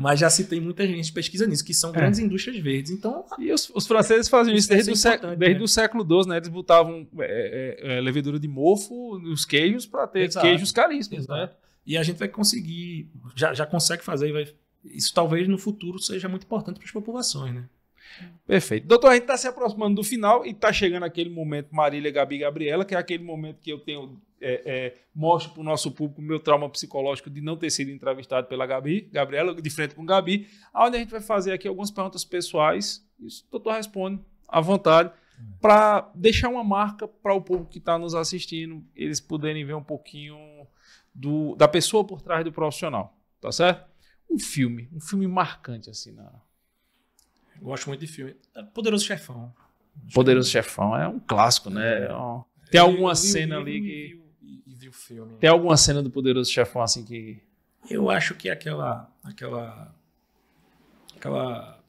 mas já se tem muita gente pesquisa nisso, que são é. grandes é. indústrias verdes. Então, e os, os franceses faziam isso desde, é desde né? o século XII, né? Eles botavam é, é, é, levedura de mofo nos queijos para ter Exato. queijos caríssimos. Né? E a gente vai conseguir, já, já consegue fazer, vai, isso talvez no futuro seja muito importante para as populações, né? Perfeito. Doutor, a gente está se aproximando do final e está chegando aquele momento, Marília, Gabi Gabriela, que é aquele momento que eu tenho é, é, mostro para o nosso público o meu trauma psicológico de não ter sido entrevistado pela Gabi, Gabriela, de frente com Gabi, onde a gente vai fazer aqui algumas perguntas pessoais. Isso o doutor responde à vontade, para deixar uma marca para o público que está nos assistindo, eles poderem ver um pouquinho do, da pessoa por trás do profissional. Tá certo? Um filme, um filme marcante assim na, Gosto muito de filme. Poderoso Chefão. Poderoso é Chefão é um clássico, né? É um... Tem alguma eu, cena ali que. E vi o filme. Tem alguma cena do Poderoso Chefão assim que. Eu acho que aquela. aquela. aquela.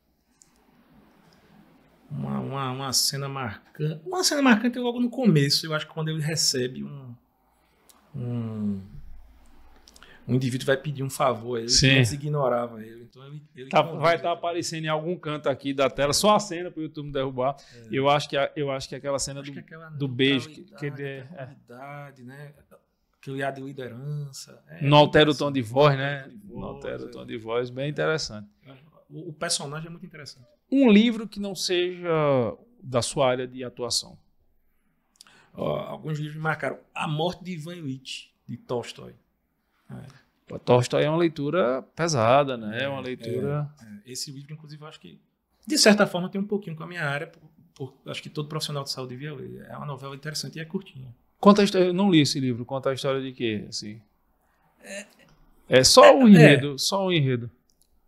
Uma, uma, uma cena marcante. Uma cena marcante logo no começo. Eu acho que quando ele recebe um. um um indivíduo vai pedir um favor, ele Sim. antes ignorava ele. Então ele, ele tá, é vai estar tá aparecendo em algum canto aqui da tela, é. só a cena para o YouTube derrubar. É. Eu, acho que eu acho que aquela cena do, que aquela do tá beijo. Que, tá, que ele tá é, é. né? Aquele ar de liderança. É, não altera o tom de voz, né? não altera o tom de voz, bem interessante. O, o personagem é muito interessante. Um livro que não seja da sua área de atuação. alguns livros marcaram A Morte de Ivan Illich, de Tolstói. É. Tolstói é uma leitura pesada, né? É uma é, leitura. É, é. Esse livro, inclusive, eu acho que, de certa forma, tem um pouquinho com a minha área. Por, por, acho que todo profissional de saúde devia ler. É uma novela interessante e é curtinha. Conta a história. Eu não li esse livro. Conta a história de quê? Assim. É, é só um é, é. enredo. Só um enredo.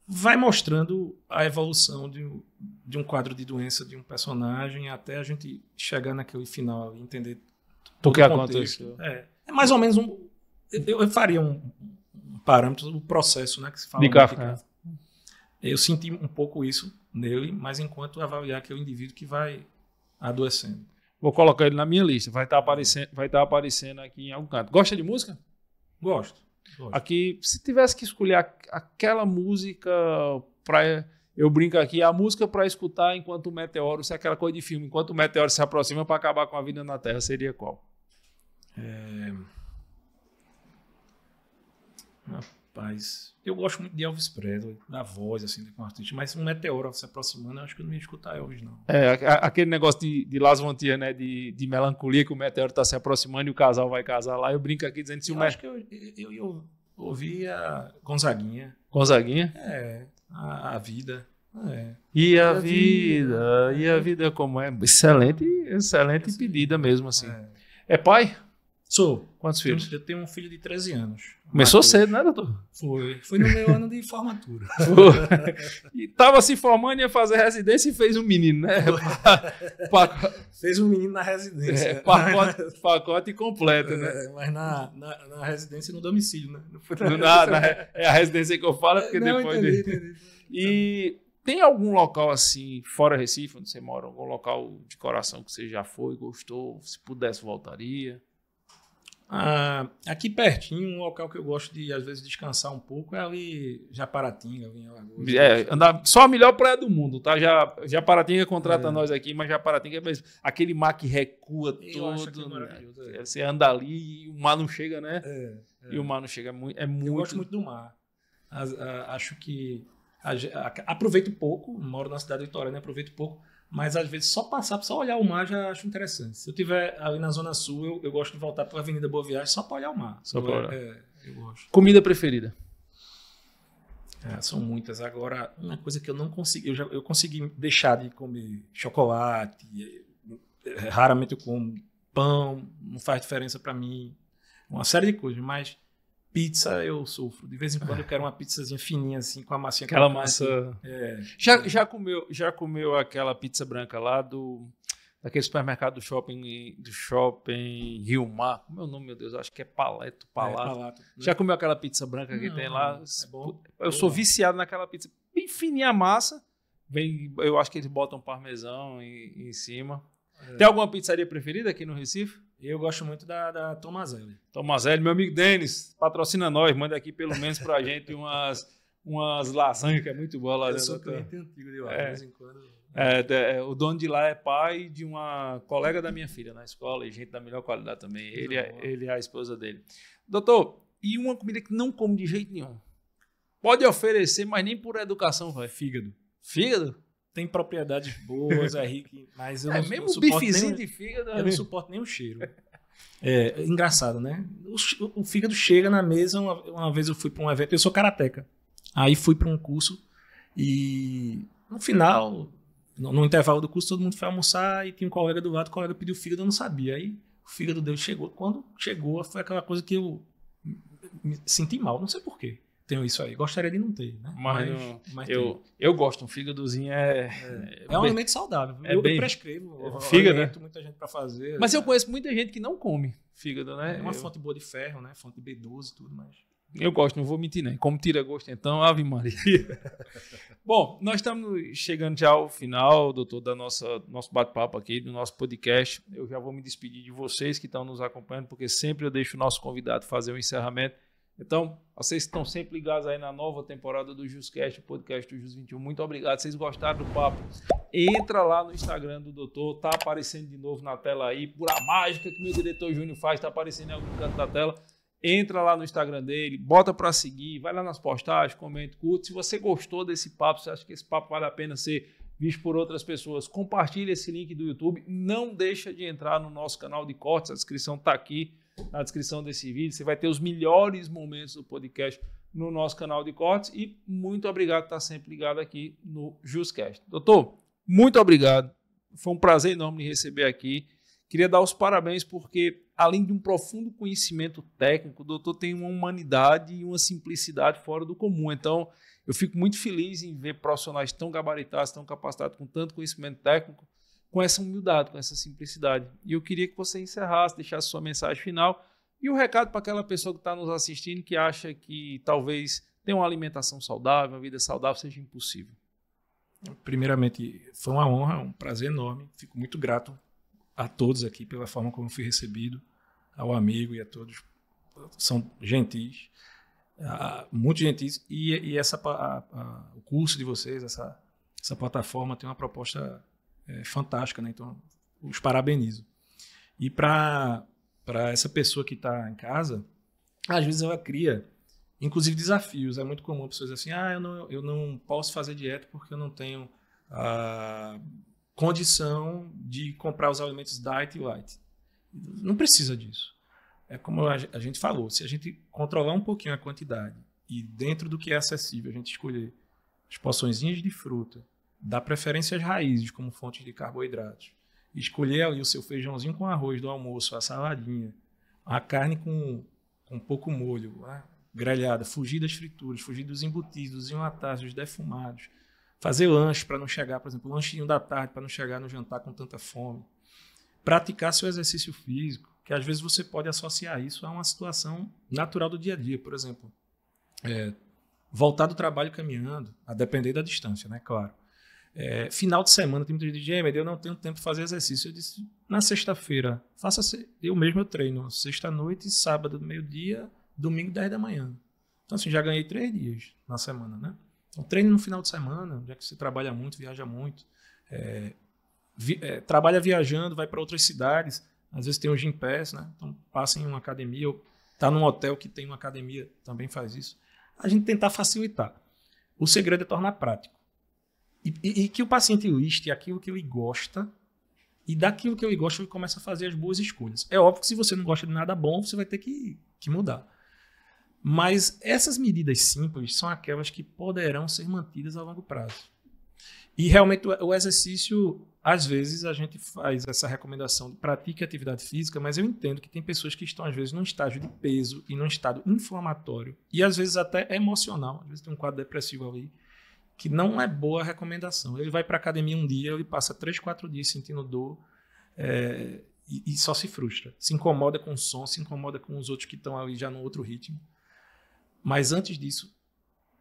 Vai mostrando a evolução de, de um quadro de doença de um personagem até a gente chegar naquele final e entender. O que aconteceu? É. é mais ou menos um, eu, eu faria um, parâmetro do processo, né, que se fala. De Kafka. Eu senti um pouco isso nele, mas enquanto avaliar que é o indivíduo que vai adoecendo. Vou colocar ele na minha lista, vai estar tá aparecendo, vai estar tá aparecendo aqui em algum canto. Gosta de música? Gosto. gosto. Aqui, se tivesse que escolher aquela música para eu brinco aqui, a música para escutar enquanto o meteoro, se é aquela coisa de filme, enquanto o meteoro se aproxima para acabar com a vida na Terra, seria qual? É... Rapaz, eu gosto muito de Elvis Presley, da voz, assim, como artista, mas um meteoro se aproximando, eu acho que eu não ia escutar Elvis, não. É, aquele negócio de, de Las Vontias, né, de, de melancolia, que o meteoro tá se aproximando e o casal vai casar lá, eu brinco aqui dizendo se eu acho que eu, eu, eu ouvia Gonzaguinha. Gonzaguinha? É, a, a vida. É. E a, vida, vida, e a vida como é? Excelente, excelente é. pedida mesmo, assim. É, é pai? Sou. Quantos filhos? Eu tenho um filho de 13 anos. Começou Mateus. cedo, né, doutor? Foi. Foi no meu ano de formatura. [laughs] Foi. E tava se formando, ia fazer residência e fez um menino, né? [laughs] Fez um menino na residência. É, pacote, [laughs] pacote completo, né? é, né? mas na, na, na, residência no domicílio, né? Não foi na, na, na, é a residência que eu falo, porque Não, depois... Entendi, de... entendi. E tem algum local assim, fora Recife, onde você mora, algum local de coração que você já foi, gostou, se pudesse voltaria? Ah, aqui pertinho, um local que eu gosto de, às vezes, descansar um pouco é ali Japaratinga, ali em Alagoas. É, andar, só a melhor praia do mundo, tá? Já, Japaratinga contrata é. nós aqui, mas Japaratinga é mesmo. Aquele mar que recua eu todo. Né? É. Você anda ali e o mar não chega, né? É, é. E o mar não chega. É muito... É eu gosto muito do mar. Acho que. Aproveito pouco, moro na cidade né aproveito pouco, mas às vezes só passar, só olhar o mar já acho interessante. Se eu tiver ali na Zona Sul, eu, eu gosto de voltar para a Avenida Boa Viagem só para olhar o mar. Só para é? olhar. É, eu gosto. Comida preferida? É, são muitas. Agora, uma coisa que eu não consegui, eu, já, eu consegui deixar de comer chocolate, é, raramente eu como pão, não faz diferença para mim, uma série de coisas, mas Pizza é. eu sofro. De vez em quando é. eu quero uma pizzazinha fininha, assim, com a massinha. Aquela massa. É. Já, já, comeu, já comeu aquela pizza branca lá do. Daquele supermercado do shopping, do shopping Rio Mar. Como é o nome, meu Deus? Acho que é Paleto. Palato. É, palato né? Já comeu aquela pizza branca Não, que tem lá? É bom. Eu sou viciado naquela pizza. Bem fininha a massa. Bem, eu acho que eles botam parmesão em, em cima. É. Tem alguma pizzaria preferida aqui no Recife? Eu gosto muito da, da Tomazelli. Tomazelli, meu amigo Denis, patrocina nós, manda aqui pelo menos pra gente umas, umas lasanhas, que é muito boa lá. Eu sou né, cliente antigo de lá, é, de vez em quando. É, é, o dono de lá é pai de uma colega da minha filha na escola e gente da melhor qualidade também. Ele, é, ele é a esposa dele. Doutor, e uma comida que não come de jeito nenhum? Pode oferecer, mas nem por educação, vai. Fígado. Fígado? tem propriedades boas, é rico, mas eu é, não, é, mesmo não suporto bifezinho nem, de fígado, eu não né? suporto nem o cheiro. É, engraçado, né? O, o fígado chega na mesa. Uma, uma vez eu fui para um evento, eu sou karateca. Aí fui para um curso e no final, no, no, intervalo do curso, todo mundo foi almoçar e tinha um colega do lado, o colega pediu fígado, eu não sabia. Aí o fígado dele chegou. Quando chegou, foi aquela coisa que eu me senti mal, não sei porquê tenho isso aí. Gostaria de não ter, né? Mas, mas, mas eu, eu gosto, um fígadozinho é. É, é um alimento saudável. É eu, bem, prescrevo. É fígado, né? muita gente para fazer. Mas né? eu conheço muita gente que não come fígado, né? É uma eu, fonte boa de ferro, né? Fonte B12 e tudo mais. Eu gosto, não vou mentir, né? Como tira gosto, então, Ave Maria. [laughs] Bom, nós estamos chegando já ao final, doutor, da nossa nosso bate-papo aqui, do nosso podcast. Eu já vou me despedir de vocês que estão nos acompanhando, porque sempre eu deixo o nosso convidado fazer o encerramento. Então, vocês estão sempre ligados aí na nova temporada do JusCast, o podcast do Jus 21. Muito obrigado, vocês gostaram do papo? Entra lá no Instagram do doutor, tá aparecendo de novo na tela aí, por a mágica que meu diretor Júnior faz, tá aparecendo em algum canto da tela. Entra lá no Instagram dele, bota para seguir, vai lá nas postagens, comenta, curte. Se você gostou desse papo, se acha que esse papo vale a pena ser visto por outras pessoas, compartilha esse link do YouTube. Não deixa de entrar no nosso canal de cortes, a descrição tá aqui na descrição desse vídeo. Você vai ter os melhores momentos do podcast no nosso canal de cortes. E muito obrigado por estar sempre ligado aqui no JustCast. Doutor, muito obrigado. Foi um prazer enorme receber aqui. Queria dar os parabéns porque, além de um profundo conhecimento técnico, o doutor tem uma humanidade e uma simplicidade fora do comum. Então, eu fico muito feliz em ver profissionais tão gabaritados, tão capacitados, com tanto conhecimento técnico, com essa humildade, com essa simplicidade. E eu queria que você encerrasse, deixasse sua mensagem final e o um recado para aquela pessoa que está nos assistindo que acha que talvez ter uma alimentação saudável, uma vida saudável seja impossível. Primeiramente, foi uma honra, um prazer enorme. Fico muito grato a todos aqui pela forma como fui recebido, ao amigo e a todos. São gentis, ah, muito gentis. E, e essa, a, a, o curso de vocês, essa, essa plataforma tem uma proposta é, fantástica, né? Então, os parabenizo. E para essa pessoa que está em casa, às vezes ela cria, inclusive desafios. É muito comum pessoas assim, ah, eu não, eu não posso fazer dieta porque eu não tenho a condição de comprar os alimentos diet e light. Não precisa disso. É como a gente falou, se a gente controlar um pouquinho a quantidade e dentro do que é acessível a gente escolher as poçõezinhas de fruta, dar preferência às raízes como fonte de carboidratos. Escolher ali o seu feijãozinho com arroz do almoço, a saladinha, a carne com, com pouco molho, né? grelhada, fugir das frituras, fugir dos embutidos, dos enlatados, dos defumados. Fazer lanche para não chegar, por exemplo, lanchinho da tarde para não chegar no jantar com tanta fome. Praticar seu exercício físico, que às vezes você pode associar isso a uma situação natural do dia a dia, por exemplo. É, voltar do trabalho caminhando, a depender da distância, né? Claro. É, final de semana tem muita gente que diz, eu não tenho tempo para fazer exercício. Eu disse, na sexta-feira, faça eu mesmo eu treino, sexta-noite, sábado, meio-dia, domingo, 10 da manhã. Então, assim, já ganhei três dias na semana, né? Então, no final de semana, já que você trabalha muito, viaja muito. É, vi, é, trabalha viajando, vai para outras cidades, às vezes tem um gym pass, né? Então, passa em uma academia, ou tá num hotel que tem uma academia, também faz isso. A gente tentar facilitar. O segredo é tornar prático. E, e, e que o paciente liste aquilo que ele gosta e daquilo que ele gosta ele começa a fazer as boas escolhas. É óbvio que se você não gosta de nada bom, você vai ter que, que mudar. Mas essas medidas simples são aquelas que poderão ser mantidas a longo prazo. E realmente o exercício, às vezes a gente faz essa recomendação de pratique atividade física, mas eu entendo que tem pessoas que estão às vezes num estágio de peso e num estado inflamatório e às vezes até emocional, às vezes tem um quadro depressivo ali que não é boa a recomendação. Ele vai para academia um dia, ele passa três, quatro dias sentindo dor é, e, e, só se frustra. Se incomoda com o som, se incomoda com os outros que estão ali já no outro ritmo. Mas antes disso,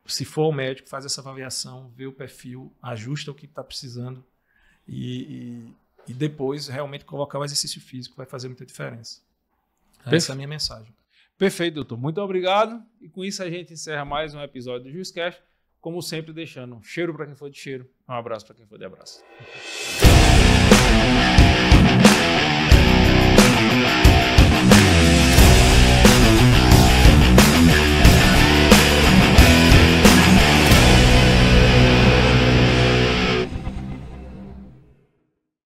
se for o médico, faz essa avaliação, vê o perfil, ajusta o que está precisando e, e, e, depois realmente colocar o exercício físico vai fazer muita diferença. Perfeito. Essa é a minha mensagem. Perfeito, doutor. Muito obrigado. E com isso a gente encerra mais um episódio do JuizCast. Como sempre, deixando cheiro para quem for de cheiro, um abraço para quem for de abraço.